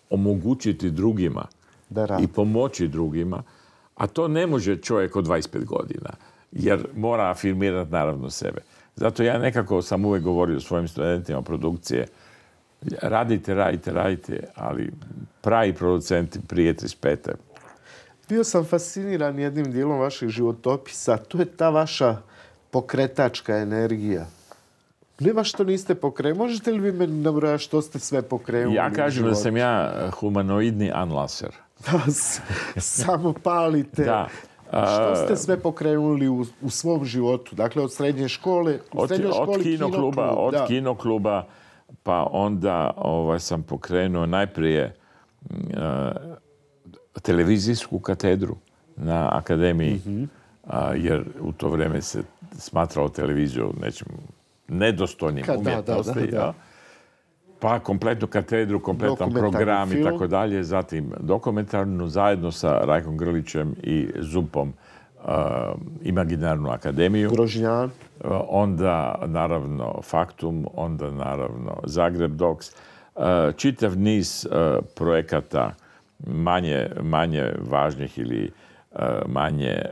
S2: omogućiti drugima da i pomoći drugima, a to ne može čovjek od 25 godina, jer mora afirmirati naravno sebe. Zato ja nekako sam uvijek govorio svojim studentima produkcije, radite, radite, radite, ali pravi producenti prije 35.
S1: Bio sam fasciniran jednim dijelom vašeg životopisa. To je ta vaša pokretačka energija. Nema što niste pokrenuli. Možete li vi me nabrojati što ste sve pokrenuli? Ja kažem da sam
S2: ja e, humanoidni anlaser.
S1: samo palite. da.
S2: Što ste
S1: sve pokrenuli u, svom životu? Dakle, od srednje škole, od, od kinokluba, od
S2: kinokluba, pa onda ovaj, sam pokrenuo najprije mm, e, televizijsku katedru na akademiji, mhm. jer u to vrijeme se smatrao televiziju nečim nedostojnim umjetnosti. pa kompletnu katedru, kompletan program i tako dalje. Zatim dokumentarnu zajedno sa Rajkom Grlićem i Zupom eh, Imaginarnu akademiju. Grožnjan. Eh, onda naravno Faktum, onda naravno Zagreb Docs. Eh, čitav niz projekata manje, manje važnih ili E, manje e,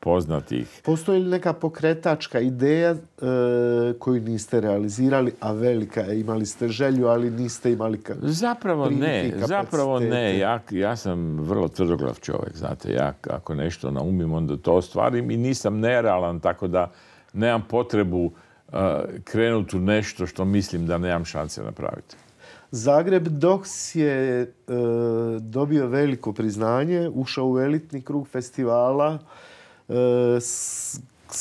S2: poznatih. Postoji li
S1: neka pokretačka ideja e, koju niste realizirali, a velika je, imali ste želju, ali niste imali ka... Zapravo ne, zapravo ne.
S2: Ja, ja sam vrlo tvrdoglav čovjek, znate. Ja ako nešto naumim, onda to ostvarim i nisam nerealan, tako da nemam potrebu krenuti u nešto što mislim da nemam šanse napraviti.
S1: Zagreb si je e, dobio veliko priznanje, ušao u elitni krug festivala e, s,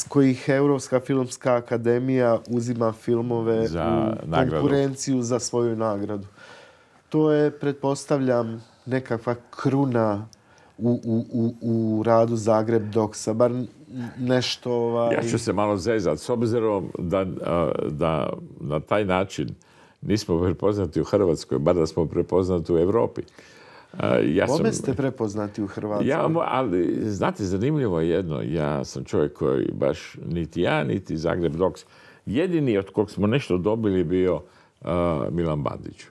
S1: kojih Europska filmska akademija uzima filmove u konkurenciju za svoju nagradu. To je, pretpostavljam, nekakva kruna u, radu Zagreb Doksa, bar nešto... Ovaj ja ću se
S2: malo zezat, s obzirom da na taj način nismo prepoznati u Hrvatskoj, bar da smo prepoznati u Europi. Ja Kome ste
S1: prepoznati u Hrvatskoj? Ja,
S2: ali, znate, zanimljivo je jedno. Ja sam čovjek koji baš niti ja, niti Zagreb Jedini od kog smo nešto dobili bio Milan Bandić.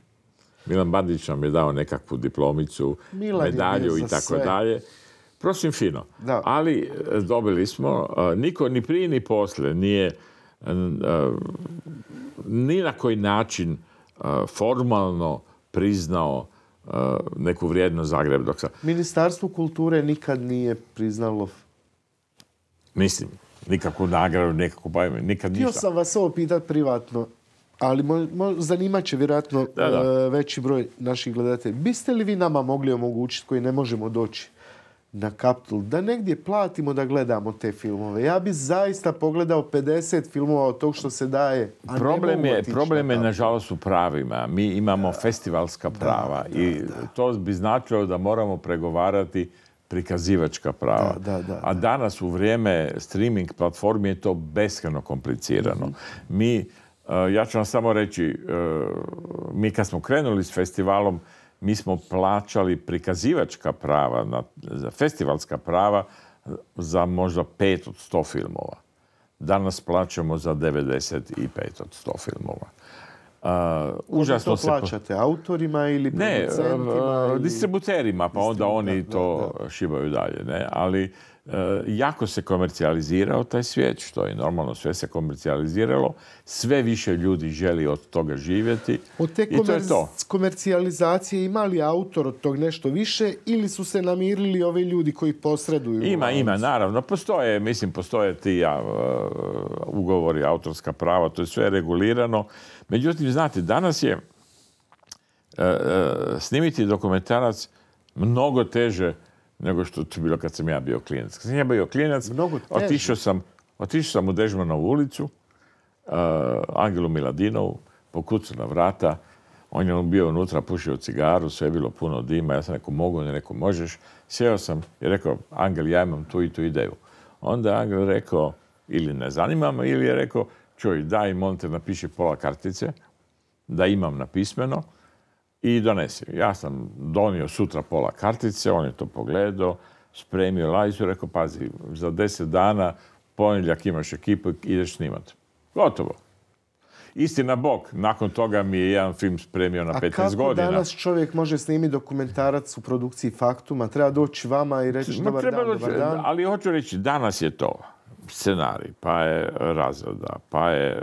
S2: Milan Bandić nam je dao nekakvu diplomicu, medalju i tako dalje. Prosim fino. Ali e, dobili smo, niko ni prije ni poslije nije ni na koji način e, formalno priznao e, neku vrijednost Zagreba. Ministarstvo kulture nikad nije priznalo... Mislim, nikakvu nagradu, nikakvu pa nikad ništa. Htio
S1: sam vas ovo pitat privatno, ali zanimat će vjerojatno e, veći broj naših gledatelja. Biste li vi nama mogli omogućiti koji ne možemo doći na kapitul, da negdje platimo da gledamo te filmove. Ja bih zaista pogledao 50 filmova od tog što se daje. problem je, problem
S2: nažalost, u pravima. Mi imamo festivalska prava i to bi značilo da moramo pregovarati prikazivačka prava. A danas u vrijeme streaming platformi je to beskreno komplicirano. Mi, eh, ja ću vam samo reći, eh, mi kad smo krenuli s festivalom, mi smo plaćali prikazivačka prava, na, za festivalska prava eh, za možda pet od sto filmova. Danas plaćamo za 95 od 100 filmova. Uh, užasno to plaćate autorima ili Ne, eh, distributerima, pa onda oni to šibaju dalje. Ne? Ali E, jako se komercijalizirao taj svijet, što je normalno, sve se komercijaliziralo, sve više ljudi želi od toga živjeti od te to je to.
S1: komercijalizacije ima li autor od tog nešto više ili su se namirili ovi ljudi koji posreduju? Ima, ima,
S2: naravno. Postoje, mislim, postoje ti ja, e, ugovori, autorska prava, to je sve regulirano. Međutim, znate, danas je e, snimiti dokumentarac mnogo teže nego što to je bilo kad sam ja bio klijenac. Kad sam ja bio klijenac, otišao sam, otišao sam u Dežmanovu ulicu, eh, Angelu Miladinovu, pokucao na vrata, on je bio unutra, pušio cigaru, sve je bilo puno dima, ja sam rekao mogu, on je rekao možeš. Sjeo sam i rekao, Angel, ja imam tu i tu ideju. Onda je Angel rekao, ili ne zanimam, ili je rekao, čuj, daj, molim te, napiši pola kartice, da imam pismeno i donesem. Ja sam donio sutra pola kartice, on je to pogledao, spremio lajzu, rekao, pazi, za deset dana ponedljak imaš ekipu, ideš snimat. Gotovo. Istina Bog. nakon toga mi je jedan film spremio na 15 godina. A kako danas
S1: čovjek može snimiti dokumentarac u produkciji Faktuma? Treba doći vama i reći dobar dan, dobar dan.
S2: Ali hoću reći, danas je to scenarij, pa je razreda, pa je... E,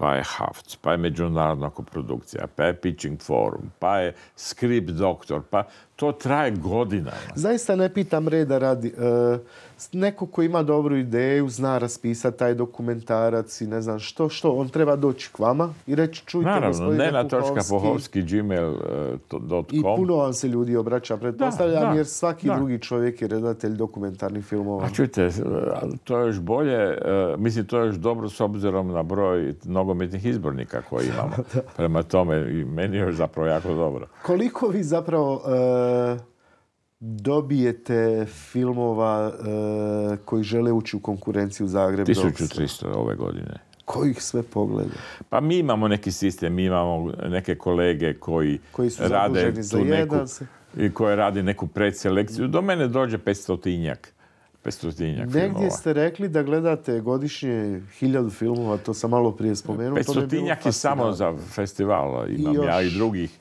S2: pa je Havc, pa je međunarodna koprodukcija, pa je Pitching Forum, pa je Script Doktor, pa to traje godina.
S1: Zaista ne pitam reda radi. E, neko ko ima dobru ideju zna raspisati taj dokumentarac i ne znam što, što, on treba doći k vama i reći čujte Naravno, ne na točka pohovski
S2: gmail.com. E, I puno
S1: vam se ljudi obraća, pretpostavljam, jer svaki drugi čovjek je redatelj dokumentarnih filmova. A čujte, e,
S2: to je još bolje, mislim to je još dobro s obzirom na broj nogometnih izbornika koje imamo. Prema tome, i meni je zapravo jako dobro.
S1: Koliko vi zapravo e, dobijete filmova e, koji žele ući u konkurenciju Zagreb? 1300 ove godine. Kojih sve pogleda?
S2: Pa mi imamo neki sistem, mi imamo neke kolege koji, rade za neku... I koje radi neku predselekciju. Do mene dođe 500-tinjak 500 Negdje ste
S1: rekli da gledate godišnje hiljadu filmova, to sam malo prije spomenuo. 500 je
S2: samo za festival, imam ja i drugih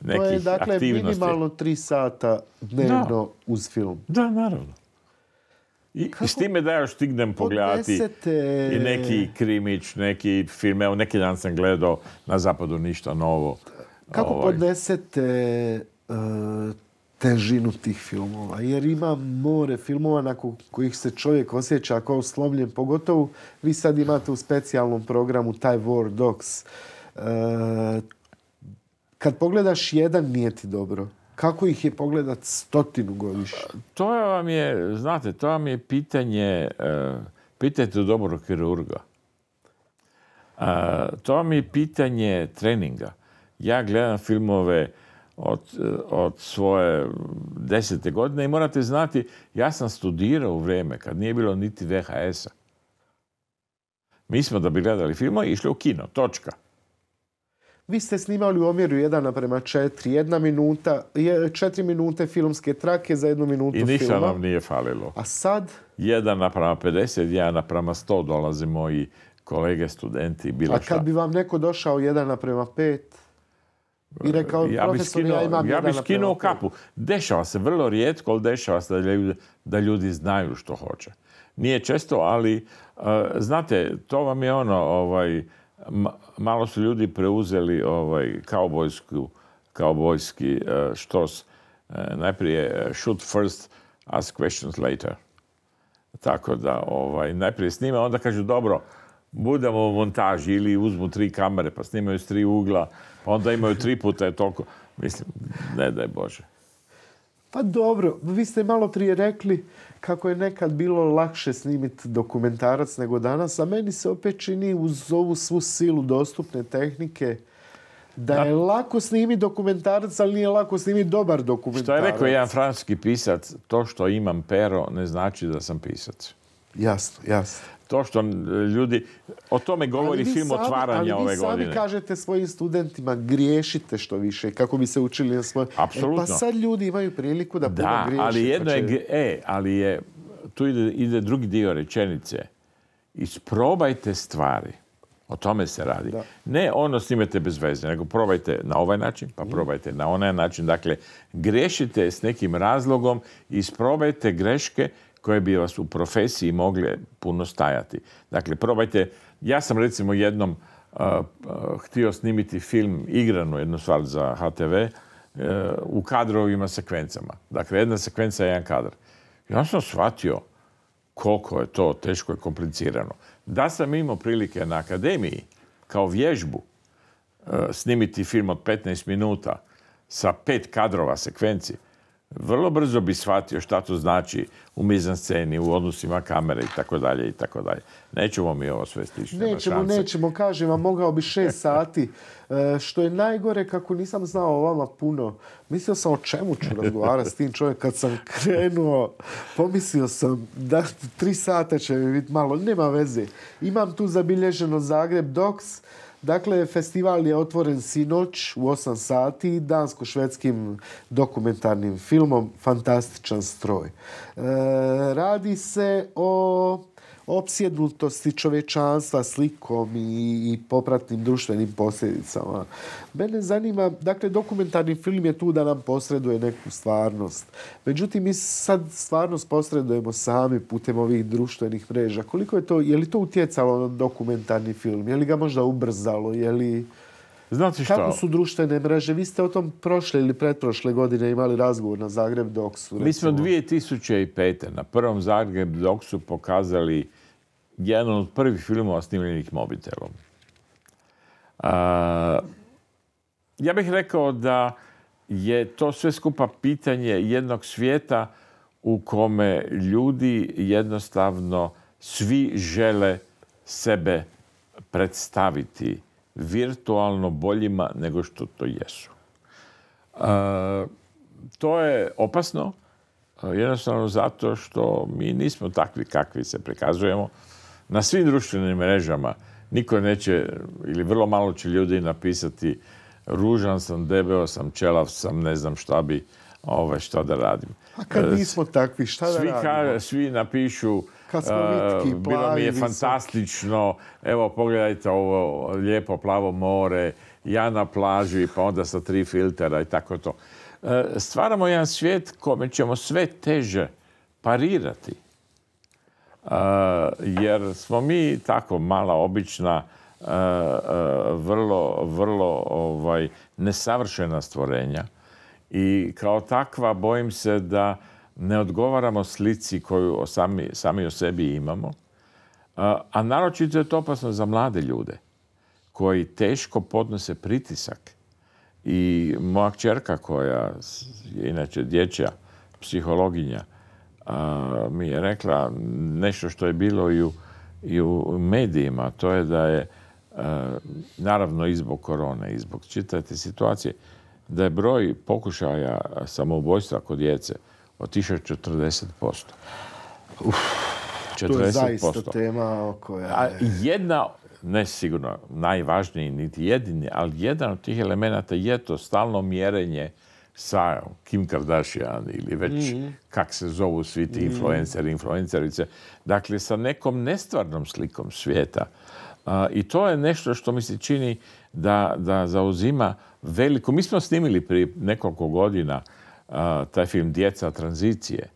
S1: nekih dakle, aktivnosti. dakle minimalno
S2: tri sata
S1: dnevno uz film. Da, naravno.
S2: I s time da još stignem pogledati i neki krimić, neki film. neki dan sam gledao na zapadu ništa novo.
S1: Kako ovaj. podnesete e, težinu tih filmova. Jer ima more filmova na kojih se čovjek osjeća kao slomljen. Pogotovo vi sad imate u specijalnom programu taj War Dogs. E, kad pogledaš jedan, nije ti dobro. Kako ih je pogledat stotinu godišnje?
S2: To vam je, znate, to vam je pitanje, e, pitajte dobro kirurga. E, to vam je pitanje treninga. Ja gledam filmove od, svoje desete godine i morate znati, ja sam studirao u vrijeme kad nije bilo niti VHS-a. Mi smo da bi gledali i išli u kino, točka.
S1: Vi ste snimali u omjeru 1 naprema 4, jedna minuta, četiri minute filmske trake za jednu minutu filma. I ništa nam
S2: nije falilo. A sad? jedan naprema 50, 1 naprema 100 dolazimo i kolege, studenti, bilo šta. A kad
S1: bi vam neko došao 1 naprema pet? I rekao, ja bi skinuo, ja imam Ja skinuo
S2: kapu. Dešava se vrlo rijetko, ali dešava se da ljudi, znaju što hoće. Nije često, ali e, znate, to vam je ono, ovaj, malo su ljudi preuzeli ovaj, kaubojsku, kaubojski e, štos. E, najprije shoot first, ask questions later. Tako da, ovaj, najprije snime, onda kažu, dobro, budemo u montaži ili uzmu tri kamere pa snimaju s tri ugla, pa onda imaju tri puta je toliko. Mislim, ne daj Bože.
S1: Pa dobro, vi ste malo prije rekli kako je nekad bilo lakše snimiti dokumentarac nego danas, a meni se opet čini uz ovu svu silu dostupne tehnike da je lako snimiti dokumentarac, ali nije lako snimiti dobar dokumentarac. Što je rekao jedan
S2: francuski pisac, to što imam pero ne znači da sam pisac. Jasno, jasno. To što e, ljudi, o tome govori film otvaranja ove godine. Ali vi sami
S1: kažete svojim studentima, griješite što više, kako bi se učili na svoj... E, pa Apsolutno. pa sad ljudi imaju priliku da puno da, ali pa jedno je...
S2: E, ali je... Tu ide, drugi dio rečenice. Isprobajte stvari. O tome se radi. Ne ono snimete bez veze, nego probajte na ovaj način, pa mhm. probajte na onaj način. Dakle, griješite s nekim razlogom, isprobajte greške, koje bi vas u profesiji mogle puno stajati. Dakle, probajte, ja sam recimo jednom uh, uh, htio snimiti film, igranu jednu stvar za HTV, uh, u kadrovima sekvencama. Dakle, jedna sekvenca je jedan kadar. Ja sam shvatio koliko je to teško i komplicirano. Da sam imao prilike na akademiji, kao vježbu, snimiti film od 15 minuta sa pet kadrova sekvenci, vrlo brzo bi shvatio šta to znači u mizansceni, u odnosima kamere i tako dalje i tako dalje. Nećemo mi ovo sve Nećemo, nećemo.
S1: Kažem vam, mogao bi šest sati. E, što je najgore, kako nisam znao o vama puno, mislio sam o čemu ću razgovarati s tim čovjekom. Kad sam krenuo, pomislio sam da tri sata će mi biti malo. Nema veze. Imam tu zabilježeno Zagreb Docs, Dakle, festival je otvoren sinoć u 8 sati dansko-švedskim dokumentarnim filmom Fantastičan stroj. E, radi se o opsjednutosti čovečanstva slikom i, i popratnim društvenim posljedicama. Mene zanima, dakle, dokumentarni film je tu da nam posreduje neku stvarnost. Međutim, mi sad stvarnost posredujemo sami putem ovih društvenih mreža. Koliko je to, je li to utjecalo na dokumentarni film? Je li ga možda ubrzalo? Je li... Znate Kako su društvene mreže? Vi ste o tom prošle ili pretprošle godine imali razgovor na Zagreb Doksu. Recimo. Mi smo
S2: 2005. na prvom Zagreb Doksu pokazali jedan od prvih filmova snimljenih mobitelom. ja bih rekao da je to sve skupa pitanje jednog svijeta u kome ljudi jednostavno svi žele sebe predstaviti virtualno boljima nego što to jesu. to je opasno, jednostavno zato što mi nismo takvi kakvi se prikazujemo na svim društvenim mrežama niko neće ili vrlo malo će ljudi napisati ružan sam, debeo sam, čelav sam, ne znam šta bi, ove ovaj, šta da radim. A kad e, nismo
S1: takvi, šta da svi
S2: Ka, svi napišu, e, bilo mi je fantastično, evo pogledajte ovo lijepo plavo more, ja na plaži, pa onda sa tri filtera i tako to. E, stvaramo jedan svijet kome ćemo sve teže parirati jer smo mi tako mala, obična, vrlo, vrlo ovaj, nesavršena stvorenja i kao takva bojim se da ne odgovaramo slici koju sami, sami o sebi imamo, a naročito je to opasno za mlade ljude koji teško podnose pritisak. I moja čerka koja je inače dječja, psihologinja, mi je rekla nešto što je bilo i u, i u medijima, to je da je, naravno i zbog korone, i zbog čitajte situacije, da je broj pokušaja samoubojstva kod djece otišao 40%. Uf, 40%. To je zaista
S1: tema o kojoj...
S2: A jedna, ne sigurno najvažniji, niti jedini, ali jedan od tih elemenata je to stalno mjerenje sa Kim Kardashian ili već mhm. kak se zovu svi ti mhm. influenceri, influencerice. Dakle, sa nekom nestvarnom slikom svijeta. I to je nešto što mi se čini da, zauzima veliko... Mi smo snimili prije nekoliko godina taj film Djeca tranzicije.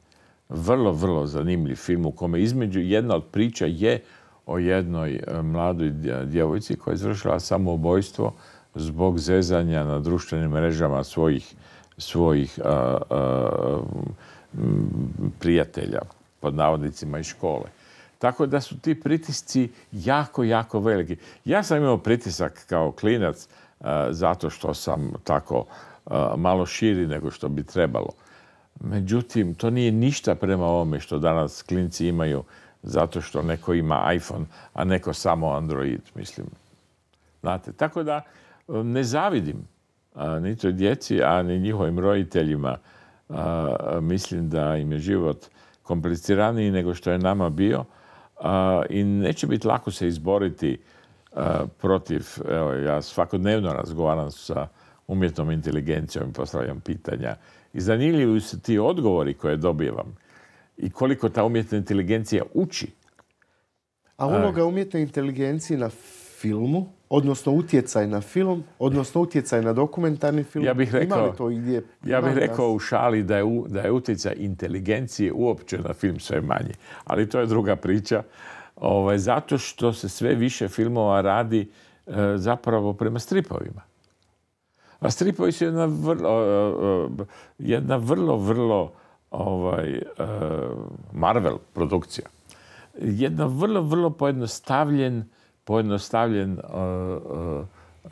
S2: Vrlo, vrlo zanimljiv film u kome između jedna od priča je o jednoj e, mladoj djevojci koja je izvršila samoubojstvo zbog zezanja na društvenim mrežama svojih svojih prijatelja, pod navodnicima iz škole. Tako da su ti pritisci jako, jako veliki. Ja sam imao pritisak kao klinac zato što sam tako malo širi nego što bi trebalo. Međutim, to nije ništa prema ovome što danas klinci imaju zato što neko ima iPhone, a neko samo Android, mislim. Znate, tako da e, ne zavidim a, ni toj djeci, a ni njihovim roditeljima. mislim da im je život kompliciraniji nego što je nama bio i neće biti lako se izboriti protiv, evo ja svakodnevno razgovaram sa umjetnom inteligencijom i postavljam pitanja. I zanimljuju se ti odgovori koje dobivam i koliko ta umjetna inteligencija uči.
S1: A uloga umjetne inteligenciji na filmu, odnosno utjecaj na film, odnosno utjecaj na dokumentarni film. Ja bih rekao, ja bih rekao u
S2: šali da je, da je utjecaj inteligencije uopće na film sve manji. Ali to je druga priča. Ovaj, zato što se sve više filmova radi e, zapravo prema stripovima. A stripovi su jedna vrlo, e, e, vrlo, vrlo ovaj, Marvel produkcija. Jedna vrlo, vrlo pojednostavljen pojednostavljen e,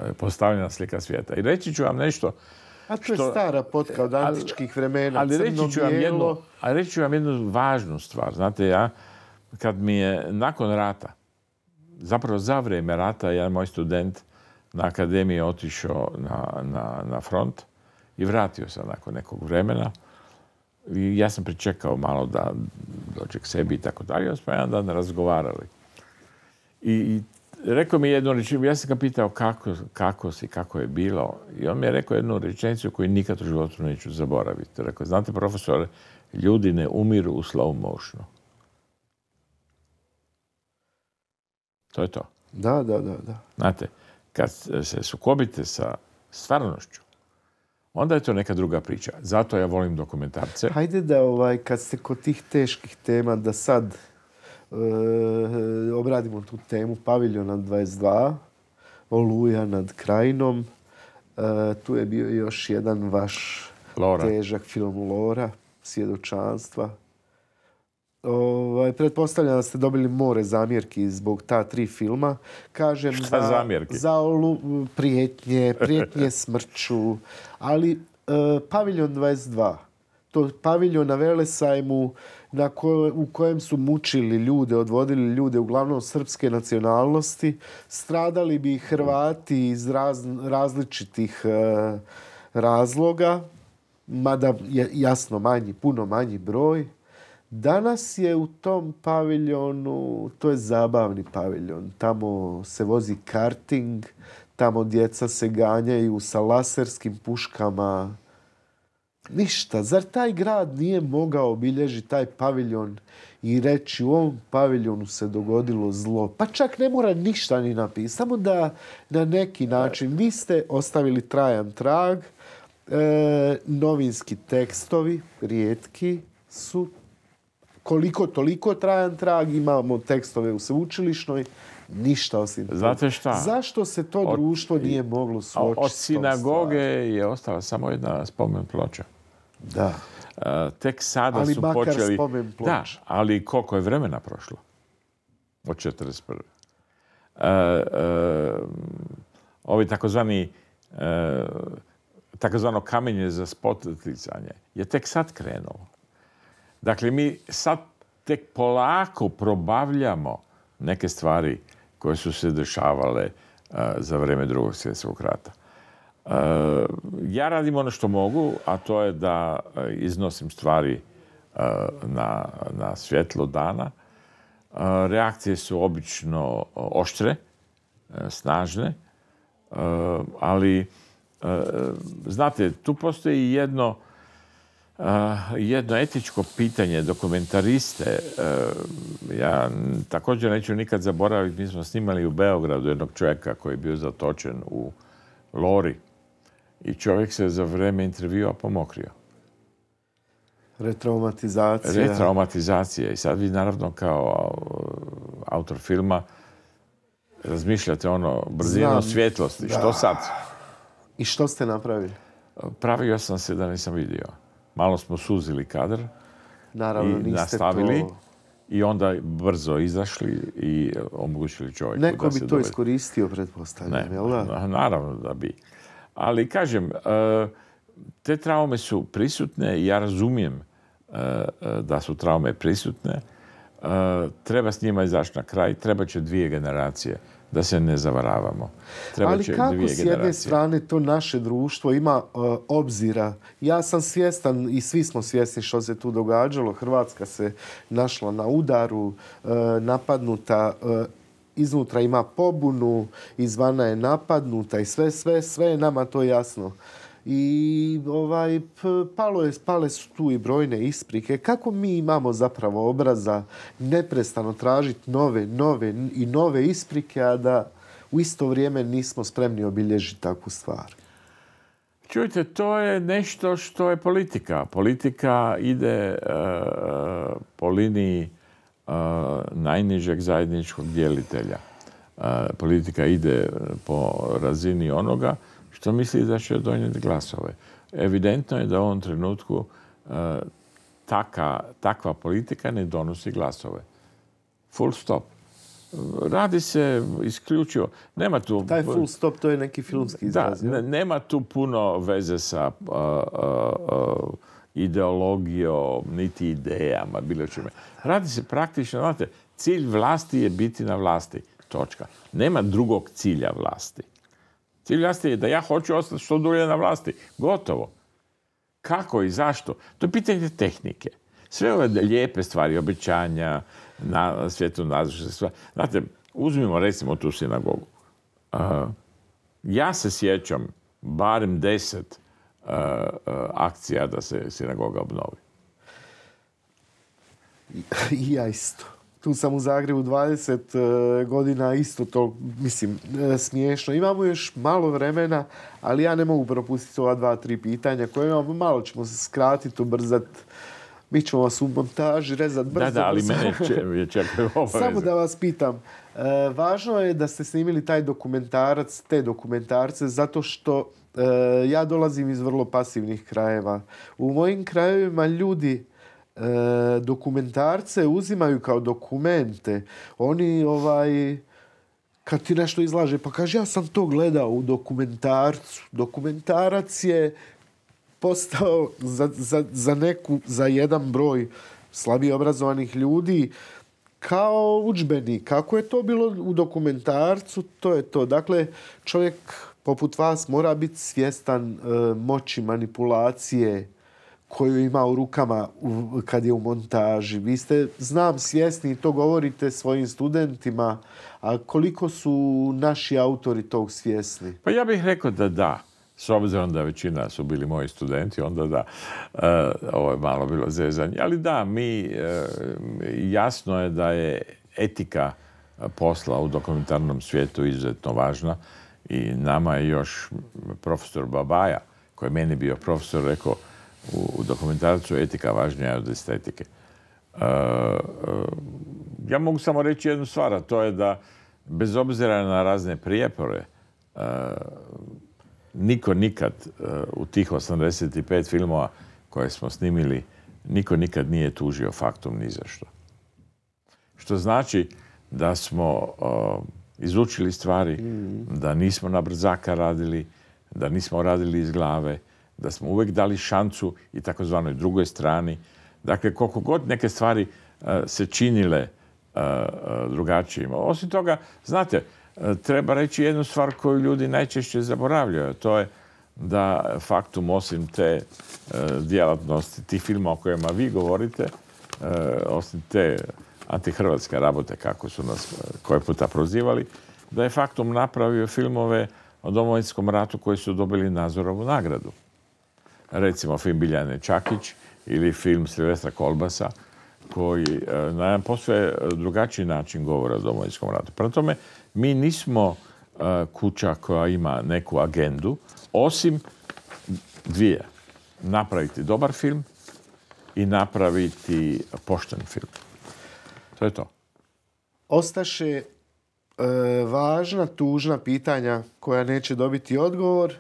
S2: e, postavljena slika svijeta. I reći ću vam nešto...
S1: A to je stara potka od antičkih vremena, ali, reći ću vam jednu,
S2: A reći ću vam jednu važnu stvar. Znate, ja kad mi je nakon rata, zapravo za vrijeme rata, jedan moj student na akademiji otišao na, front i vratio se nakon nekog vremena. I ja sam pričekao malo da dođe k sebi i tako dalje. Smo jedan dan razgovarali. i Rekao mi jednu rečenicu, ja sam ga pitao kako, kako si, kako je bilo. I on mi je rekao jednu rečenicu koju nikad u životu neću zaboraviti. Rekao, znate profesore, ljudi ne umiru u slow motionu. To je to.
S1: Da, da, da, da.
S2: Znate, kad se sukobite sa stvarnošću, onda je to neka druga priča. Zato ja volim dokumentarce. Hajde
S1: da ovaj, kad ste kod tih teških tema, da sad E, obradimo tu temu paviljona 22, oluja nad krajinom. Eh, tu je bio još jedan vaš težak film Lora, svjedočanstva. Ovaj, pretpostavljam da ste dobili more zamjerki zbog ta tri filma. Kažem Šta za, prijetnje, prijetnje smrću, ali eh, Paviljon 22 to paviljon na Velesajmu na u kojem su mučili ljude, odvodili ljude uglavnom srpske nacionalnosti. Stradali bi Hrvati iz raz, različitih e, razloga, mada jasno manji, puno manji broj. Danas je u tom paviljonu, to je zabavni paviljon, tamo se vozi karting, tamo djeca se ganjaju sa laserskim puškama, Ništa. Zar taj grad nije mogao obilježiti taj paviljon i reći u ovom paviljonu se dogodilo zlo? Pa čak ne mora ništa ni napisati. Samo da na neki način vi ste ostavili trajan trag. E, novinski tekstovi, rijetki su koliko toliko trajan trag. Imamo tekstove u sveučilišnoj ništa osim toga. Znate šta? Zašto se to društvo nije
S2: moglo suočiti? Od sinagoge je ostala samo jedna spomen ploča. Da. E, tek sada ali su makar počeli... Spomen da, ali koliko je vremena prošlo? Od 1941. Uh, e, e, ovi takozvani takozvano kamenje za spotlicanje je tek sad krenulo. Dakle, mi sad tek polako probavljamo neke stvari koje su se dešavale za vrijeme drugog svjetskog rata. Ja radim ono što mogu, a to je da iznosim stvari na, na svjetlo dana. Reakcije su obično oštre, snažne, ali znate, tu postoji jedno jedno etičko pitanje dokumentariste, e, ja također neću nikad zaboraviti, mi smo snimali u Beogradu jednog čovjeka koji je bio zatočen u lori i čovjek se za vrijeme intervjua pomokrio.
S1: Retraumatizacija.
S2: Retraumatizacija. I sad vi naravno kao e, autor filma razmišljate ono brzino svjetlosti. Što sad? I što ste napravili? Pravio sam se da nisam vidio. Malo smo suzili kadar Naravno, i nastavili. I onda brzo izašli i omogućili čovjeku Neko da se Neko bi to
S1: iskoristio, pretpostavljam,
S2: jel da? Naravno da bi. Ali kažem, e, te traume su prisutne i ja razumijem e, e, da su traume prisutne. Treba s njima izaći na kraj, treba će dvije generacije da se ne zavaravamo. Treba Ali kako s jedne
S1: strane to naše društvo ima e, obzira? Ja sam svjestan i svi smo svjesni što se tu događalo. Hrvatska se našla na udaru, e, napadnuta uh, iznutra ima pobunu, izvana je napadnuta i sve, sve, sve je nama to jasno i ovaj, palo je, pale su tu i brojne isprike. Kako mi imamo zapravo obraza neprestano tražiti nove, nove i nove isprike, a da u isto vrijeme nismo spremni obilježiti takvu stvar?
S2: Čujte, to je nešto što je politika. Politika ide e, po liniji e, najnižeg zajedničkog dijelitelja. E, politika ide po razini onoga što misli da će donijeti glasove. Evidentno je da u ovom trenutku e, takva politika ne donosi glasove. Full stop. Radi se isključivo. Nema tu... Taj full stop to je neki filmski izraz. Da, nema tu puno veze sa e, e, ideologijom, niti idejama, bilo čime. Radi se praktično, znate, cilj vlasti je biti na vlasti. Točka. Nema drugog cilja vlasti. Cilj je da ja hoću ostati što dulje na vlasti. Gotovo. Kako i zašto? To je pitanje tehnike. Sve ove lijepe stvari, obećanja, na svijetu stvari. Znate, uzmimo recimo tu sinagogu. ja se sjećam barem deset akcija da se sinagoga obnovi.
S1: I ja isto tu sam u Zagrebu 20 e, godina, isto to, mislim, e, smiješno. Imamo još malo vremena, ali ja ne mogu propustiti ova dva, tri pitanja koje imamo. Malo ćemo se skratiti, ubrzati. Mi ćemo vas u montaži rezat brzo. Da, da, ali mene
S2: je Samo
S1: da vas pitam. E, važno je da ste snimili taj dokumentarac, te dokumentarce, zato što ja dolazim iz vrlo pasivnih krajeva. U mojim krajevima ljudi E, dokumentarce uzimaju kao dokumente. Oni ovaj kad ti nešto izlaže, pa kaže ja sam to gledao u dokumentarcu. Dokumentarac je postao za, za, za neku, za jedan broj slabije obrazovanih ljudi kao učbenik. Kako je to bilo u dokumentarcu, to je to. Dakle, čovjek poput vas mora biti svjestan e, moći manipulacije koju ima u rukama kad je u montaži. Vi ste, znam, svjesni i to govorite svojim studentima, a koliko su naši autori tog svjesni?
S2: Pa ja bih rekao da da. S obzirom da većina su bili moji studenti, onda da, e, ovo je malo bilo zezanje. Ali da, mi, e, jasno je da je etika posla u dokumentarnom svijetu izuzetno važna i nama je još profesor Babaja, koji je meni bio profesor, rekao, u dokumentarcu Etika važnija od estetike. E, e, ja mogu samo reći jednu stvar, a to je da bez obzira na razne prijepore, e, niko nikad u tih 85 filmova koje smo snimili, niko nikad nije tužio faktum ni za što. Što znači da smo izučili stvari, mm. da nismo na brzaka radili, da nismo radili iz glave, da smo uvek dali šancu i takozvanoj drugoj strani. Dakle, koliko god neke stvari e, se činile e, e, drugačijima. Osim toga, znate, treba reći jednu stvar koju ljudi najčešće zaboravljaju. To je da faktum osim te djelatnosti, tih filma o kojima vi govorite, osim te antihrvatske rabote kako su nas koje puta prozivali, da je faktum napravio filmove o domovinskom ratu koji su dobili Nazorovu nagradu recimo film Biljane Čakić ili film Silvestra Kolbasa, koji e, na jedan posve e, drugačiji način govora o domovinskom ratu. Prema tome, mi nismo e, kuća koja ima neku agendu, osim dvije. Napraviti dobar film i napraviti pošten film. To je to.
S1: Ostaše važna, tužna pitanja koja neće dobiti odgovor.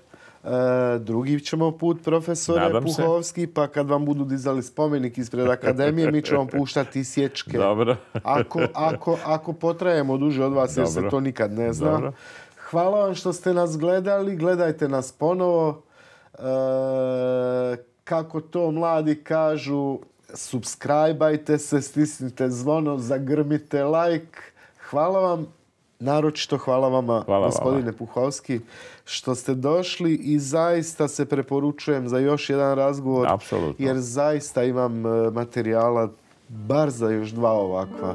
S1: E, drugi ćemo put, profesore Puhovski, pa kad vam budu dizali spomenik ispred akademije, mi ćemo vam puštati sječke. Dobro. Ako, ako, ako potrajemo duže od vas, jer se to nikad ne zna. Dobro. Hvala vam što ste nas gledali. Gledajte nas ponovo. E, kako to mladi kažu, subscribeajte se, stisnite zvono, zagrmite like. Hvala vam. Naročito hvala vama, gospodine vama. Puhovski, što ste došli i zaista se preporučujem za još jedan razgovor. Jer zaista imam e, materijala bar za još dva ovakva.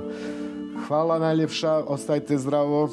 S1: Hvala najljepša, ostajte zdravo.